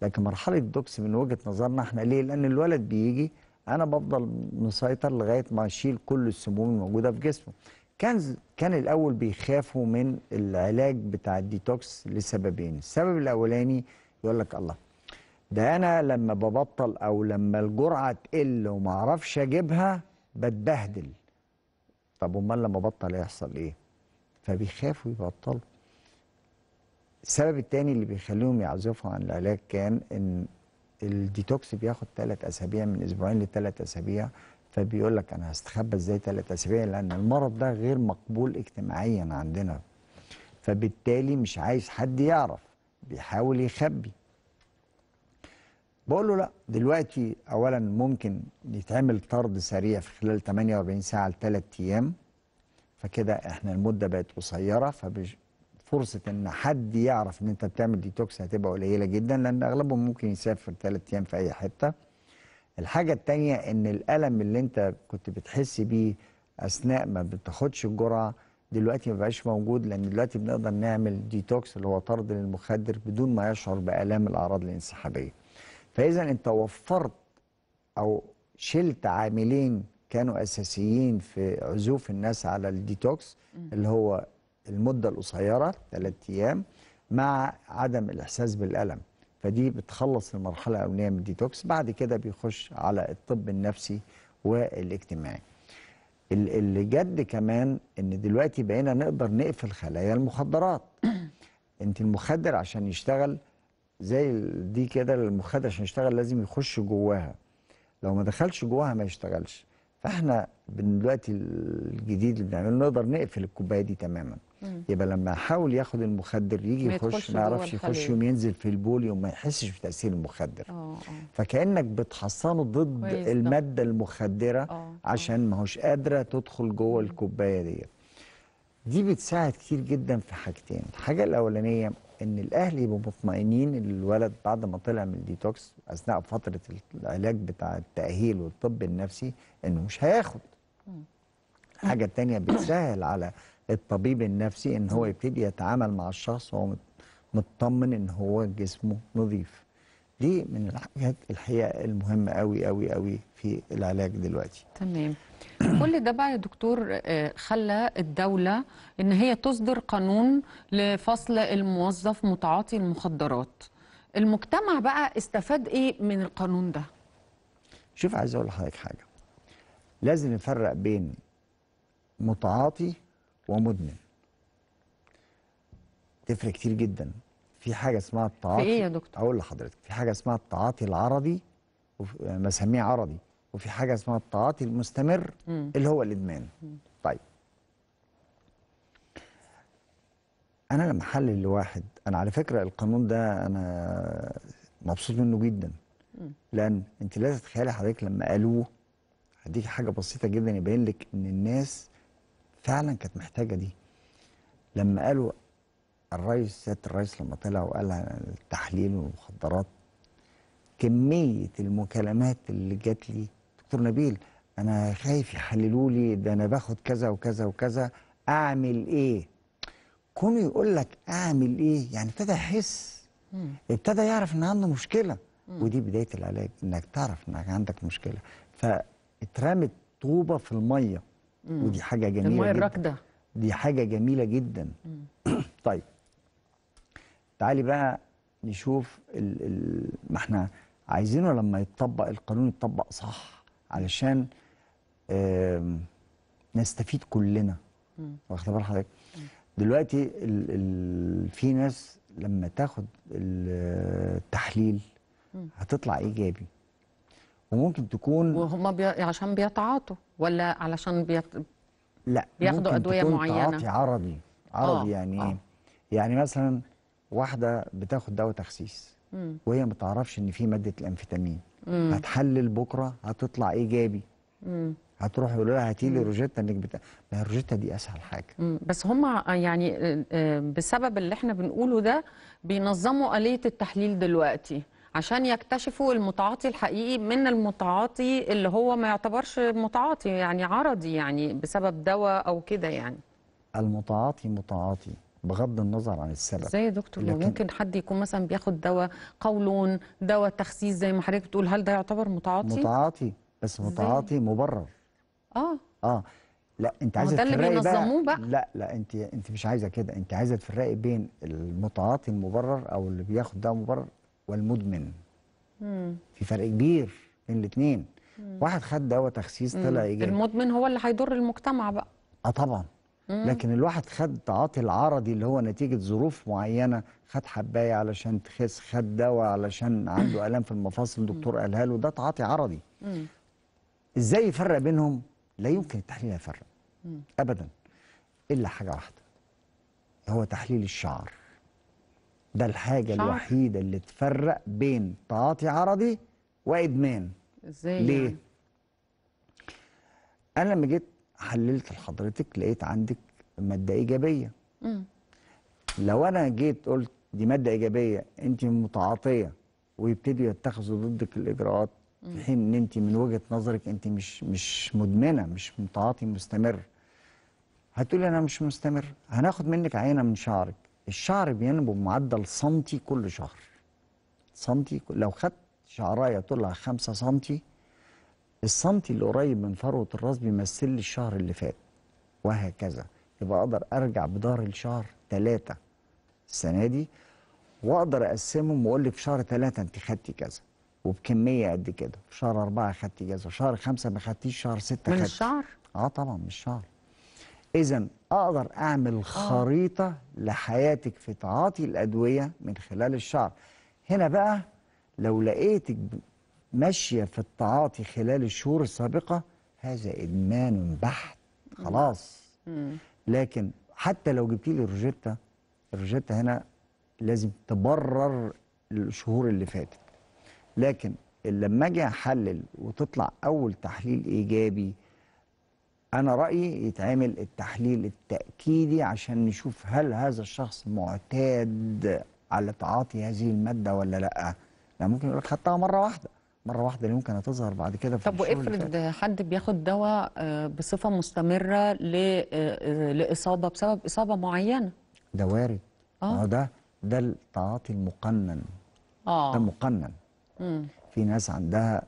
لكن مرحله الدوكس من وجهه نظرنا احنا ليه لان الولد بيجي انا بفضل مسيطر لغايه ما اشيل كل السموم الموجوده في جسمه كان كان الاول بيخافوا من العلاج بتاع الديتوكس لسببين السبب الاولاني يقول لك الله ده انا لما ببطل او لما الجرعه تقل وما اعرفش اجيبها بتبهدل طب امال لما بطل هيحصل ايه فبيخافوا يبطلوا السبب الثاني اللي بيخليهم يعزفوا عن العلاج كان ان الديتوكس بياخد ثلاث اسابيع من اسبوعين لثلاث اسابيع فبيقول لك انا هستخبى ازاي ثلاث اسابيع لان المرض ده غير مقبول اجتماعيا عندنا فبالتالي مش عايز حد يعرف بيحاول يخبي بقول له لا دلوقتي اولا ممكن يتعمل طرد سريع في خلال 48 ساعه لثلاث ايام فكده احنا المده بقت قصيره فبش فرصه ان حد يعرف ان انت بتعمل ديتوكس هتبقى قليله جدا لان اغلبهم ممكن يسافر ثلاث ايام في اي حته. الحاجه الثانيه ان الالم اللي انت كنت بتحس بيه اثناء ما بتاخدش الجرعه دلوقتي ما بقاش موجود لان دلوقتي بنقدر نعمل ديتوكس اللي هو طرد للمخدر بدون ما يشعر بالام الاعراض الانسحابيه. فاذا انت وفرت او شلت عاملين كانوا اساسيين في عزوف الناس على الديتوكس اللي هو المدة القصيرة ثلاث أيام مع عدم الإحساس بالألم فدي بتخلص المرحلة الأولانية من الديتوكس بعد كده بيخش على الطب النفسي والاجتماعي اللي جد كمان ان دلوقتي بقينا نقدر نقفل خلايا المخدرات انت المخدر عشان يشتغل زي دي كده المخدر عشان يشتغل لازم يخش جواها لو ما دخلش جواها ما يشتغلش فاحنا دلوقتي الجديد اللي بنعمله نقدر نقفل الكوبايه دي تماما يبقى لما يحاول ياخد المخدر يجي يخش ما يعرفش يخش يوم ينزل في البول يوم ما يحسش بتاثير المخدر أوه. آه. فكانك بتحصنه ضد الماده المخدره أوه. آه. عشان ما هوش قادره تدخل جوه الكوبايه ديت دي بتساعد كتير جدا في حاجتين الحاجه الاولانيه ان الاهل يبقوا مطمئنين ان الولد بعد ما طلع من الديتوكس اثناء فتره العلاج بتاع التاهيل والطب النفسي انه مش هياخد الحاجه الثانيه بتسهل على الطبيب النفسي ان هو يبتدي يتعامل مع الشخص وهو مطمن ان هو جسمه نظيف دي من الحاجات الحقيقه المهمه قوي قوي قوي في العلاج دلوقتي
تمام كل ده بقى يا دكتور آه، خلى الدوله ان هي تصدر قانون لفصل الموظف متعاطي المخدرات المجتمع بقى استفاد ايه من القانون ده
شوف عايز اقول لحضرتك حاجه لازم نفرق بين متعاطي ومدمن تفرق كتير جدا في حاجه اسمها التعاطي في ايه يا دكتور اقول لحضرتك في حاجه اسمها التعاطي العرضي بسميه عرضي وفي حاجه اسمها التعاطي المستمر م. اللي هو الادمان م. طيب انا لما احلل لواحد انا على فكره القانون ده انا مبسوط منه جدا م. لان انت لازم تتخيلي حضرتك لما قالوه هديكي حاجه بسيطه جدا يبين لك ان الناس فعلا كانت محتاجه دي لما قالوا الرئيس سياده الرئيس لما طلع وقال التحليل والمخدرات كميه المكالمات اللي جات لي دكتور نبيل انا خايف يحللوا لي ده انا باخد كذا وكذا وكذا اعمل ايه كونه يقول لك اعمل ايه يعني ابتدى يحس ابتدى يعرف ان عنده مشكله ودي بدايه العلاج انك تعرف انك عندك مشكله فاترمت طوبه في الميه مم. ودي حاجه جميله الميه الراكده دي حاجه جميله جدا طيب تعالي بقى نشوف ال ال ما احنا عايزينه لما يتطبق القانون يتطبق صح علشان نستفيد كلنا واخد بال حضرتك دلوقتي ال ال في ناس لما تاخد التحليل هتطلع ايجابي وممكن تكون وهم
بي... عشان بيتعاطوا ولا علشان بيت...
لا بياخدوا ادويه معينه تعاطي عرضي عرضي آه. يعني آه. إيه؟ يعني مثلا واحده بتاخد دواء تخسيس مم. وهي ما تعرفش ان في ماده الامفيتامين مم. هتحلل بكره هتطلع ايجابي مم. هتروح يقولوا لها هاتي لي روجيتا انك بتا... ما هي دي اسهل حاجه
مم. بس هم يعني آه، آه، بسبب اللي احنا بنقوله ده بينظموا اليه التحليل دلوقتي عشان يكتشفوا المتعاطي الحقيقي من المتعاطي اللي هو ما يعتبرش متعاطي يعني عرضي يعني بسبب دواء او كده يعني
المتعاطي متعاطي بغض النظر عن السبب ازاي يا دكتور لكن... ممكن
حد يكون مثلا بياخد دواء قولون دواء تخسيس زي ما حضرتك بتقول هل ده يعتبر متعاطي
متعاطي بس متعاطي مبرر اه اه لا انت عايزه تفرقي بقى. بقى لا لا انت انت مش عايزه كده انت عايزه تفرقي بين المتعاطي المبرر او اللي بياخد دواء مبرر والمدمن مم. في فرق كبير بين الاثنين واحد خد دواء تخسيس طلع ايجابي
المدمن هو اللي هيضر المجتمع بقى اه طبعا مم.
لكن الواحد خد تعاطي العرضي اللي هو نتيجه ظروف معينه خد حبايه علشان تخس خد دواء علشان عنده الام في المفاصل الدكتور قالها له ده تعاطي عرضي مم. ازاي يفرق بينهم لا يمكن التحليل يفرق مم. ابدا الا حاجه واحده هو تحليل الشعر ده الحاجة شعر. الوحيدة اللي تفرق بين تعاطي عرضي وإدمان
إزاي ليه؟ يعني؟
أنا لما جيت حللت لحضرتك لقيت عندك مادة إيجابية مم. لو أنا جيت قلت دي مادة إيجابية أنت متعاطية ويبتدوا يتخذوا ضدك الإجراءات في حين أن أنت من وجهة نظرك أنت مش مش مدمنة مش متعاطي مستمر هتقولي أنا مش مستمر هناخد منك عينة من شعرك الشعر بينمو بمعدل سنتي كل شهر سنتي لو خدت شعرايه طولها 5 سنتي السنتي اللي قريب من فروه الراس بيمثل لي الشهر اللي فات وهكذا يبقى اقدر ارجع بدار الشهر ثلاثه السنه دي واقدر اقسمهم واقول لي في شهر ثلاثه انت خدتي كذا وبكميه قد كده في شهر اربعه خدتي كذا في شهر خمسه ما خدتيش شهر سته خدتي من الشعر؟ اه طبعا من الشعر إذا أقدر أعمل آه. خريطة لحياتك في تعاطي الأدوية من خلال الشعر هنا بقى لو لقيتك ماشية في التعاطي خلال الشهور السابقة هذا إدمان بحت خلاص لكن حتى لو جبتي لي روجيتا الروجيتا هنا لازم تبرر الشهور اللي فاتت لكن لما اجي احلل وتطلع اول تحليل ايجابي أنا رأيي يتعمل التحليل التأكيدي عشان نشوف هل هذا الشخص معتاد على تعاطي هذه المادة ولا لأ لا ممكن يقول لك خدتها مرة واحدة مرة واحدة اللي ممكن هتظهر بعد كده في طب وافرض
حد بياخد دواء آه، بصفة مستمرة آه، آه، لإصابة بسبب إصابة معينة
ده وارد اه ده ده التعاطي المقنن اه ده مقنن في ناس عندها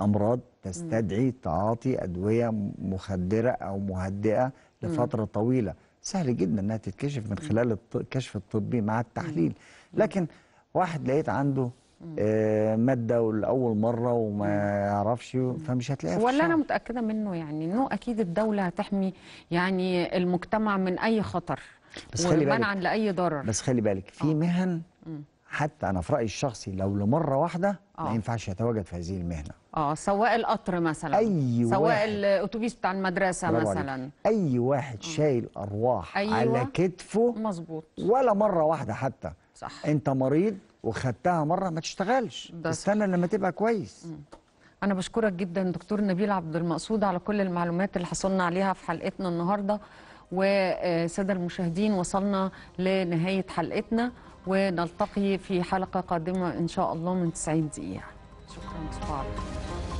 امراض تستدعي تعاطي أدوية مخدرة أو مهدئة لفترة طويلة سهل جدا أنها تتكشف من خلال الكشف الطبي مع التحليل لكن واحد لقيت عنده آه، ماده ولاول مره وما يعرفش فمش هتلاقيها في ولا انا
متاكده منه يعني انه اكيد الدوله هتحمي يعني المجتمع من اي خطر بس خلي بالك لاي ضرر
بس خلي بالك في آه. مهن حتى انا في رايي الشخصي لو لمره واحده آه. ما ينفعش يتواجد في هذه المهنه اه سواق القطر مثلا اي سواق
الاتوبيس بتاع المدرسه مثلا عليك.
اي واحد آه. شايل ارواح أيوة. على كتفه مظبوط ولا مره واحده حتى صح انت مريض وخدتها مره ما تشتغلش استنى لما تبقى كويس م.
أنا بشكرك جدا دكتور نبيل عبد المقصود على كل المعلومات اللي حصلنا عليها في حلقتنا النهارده وسادة المشاهدين وصلنا لنهاية حلقتنا ونلتقي في حلقة قادمة إن شاء الله من 90 دقيقة شكرا
تصبح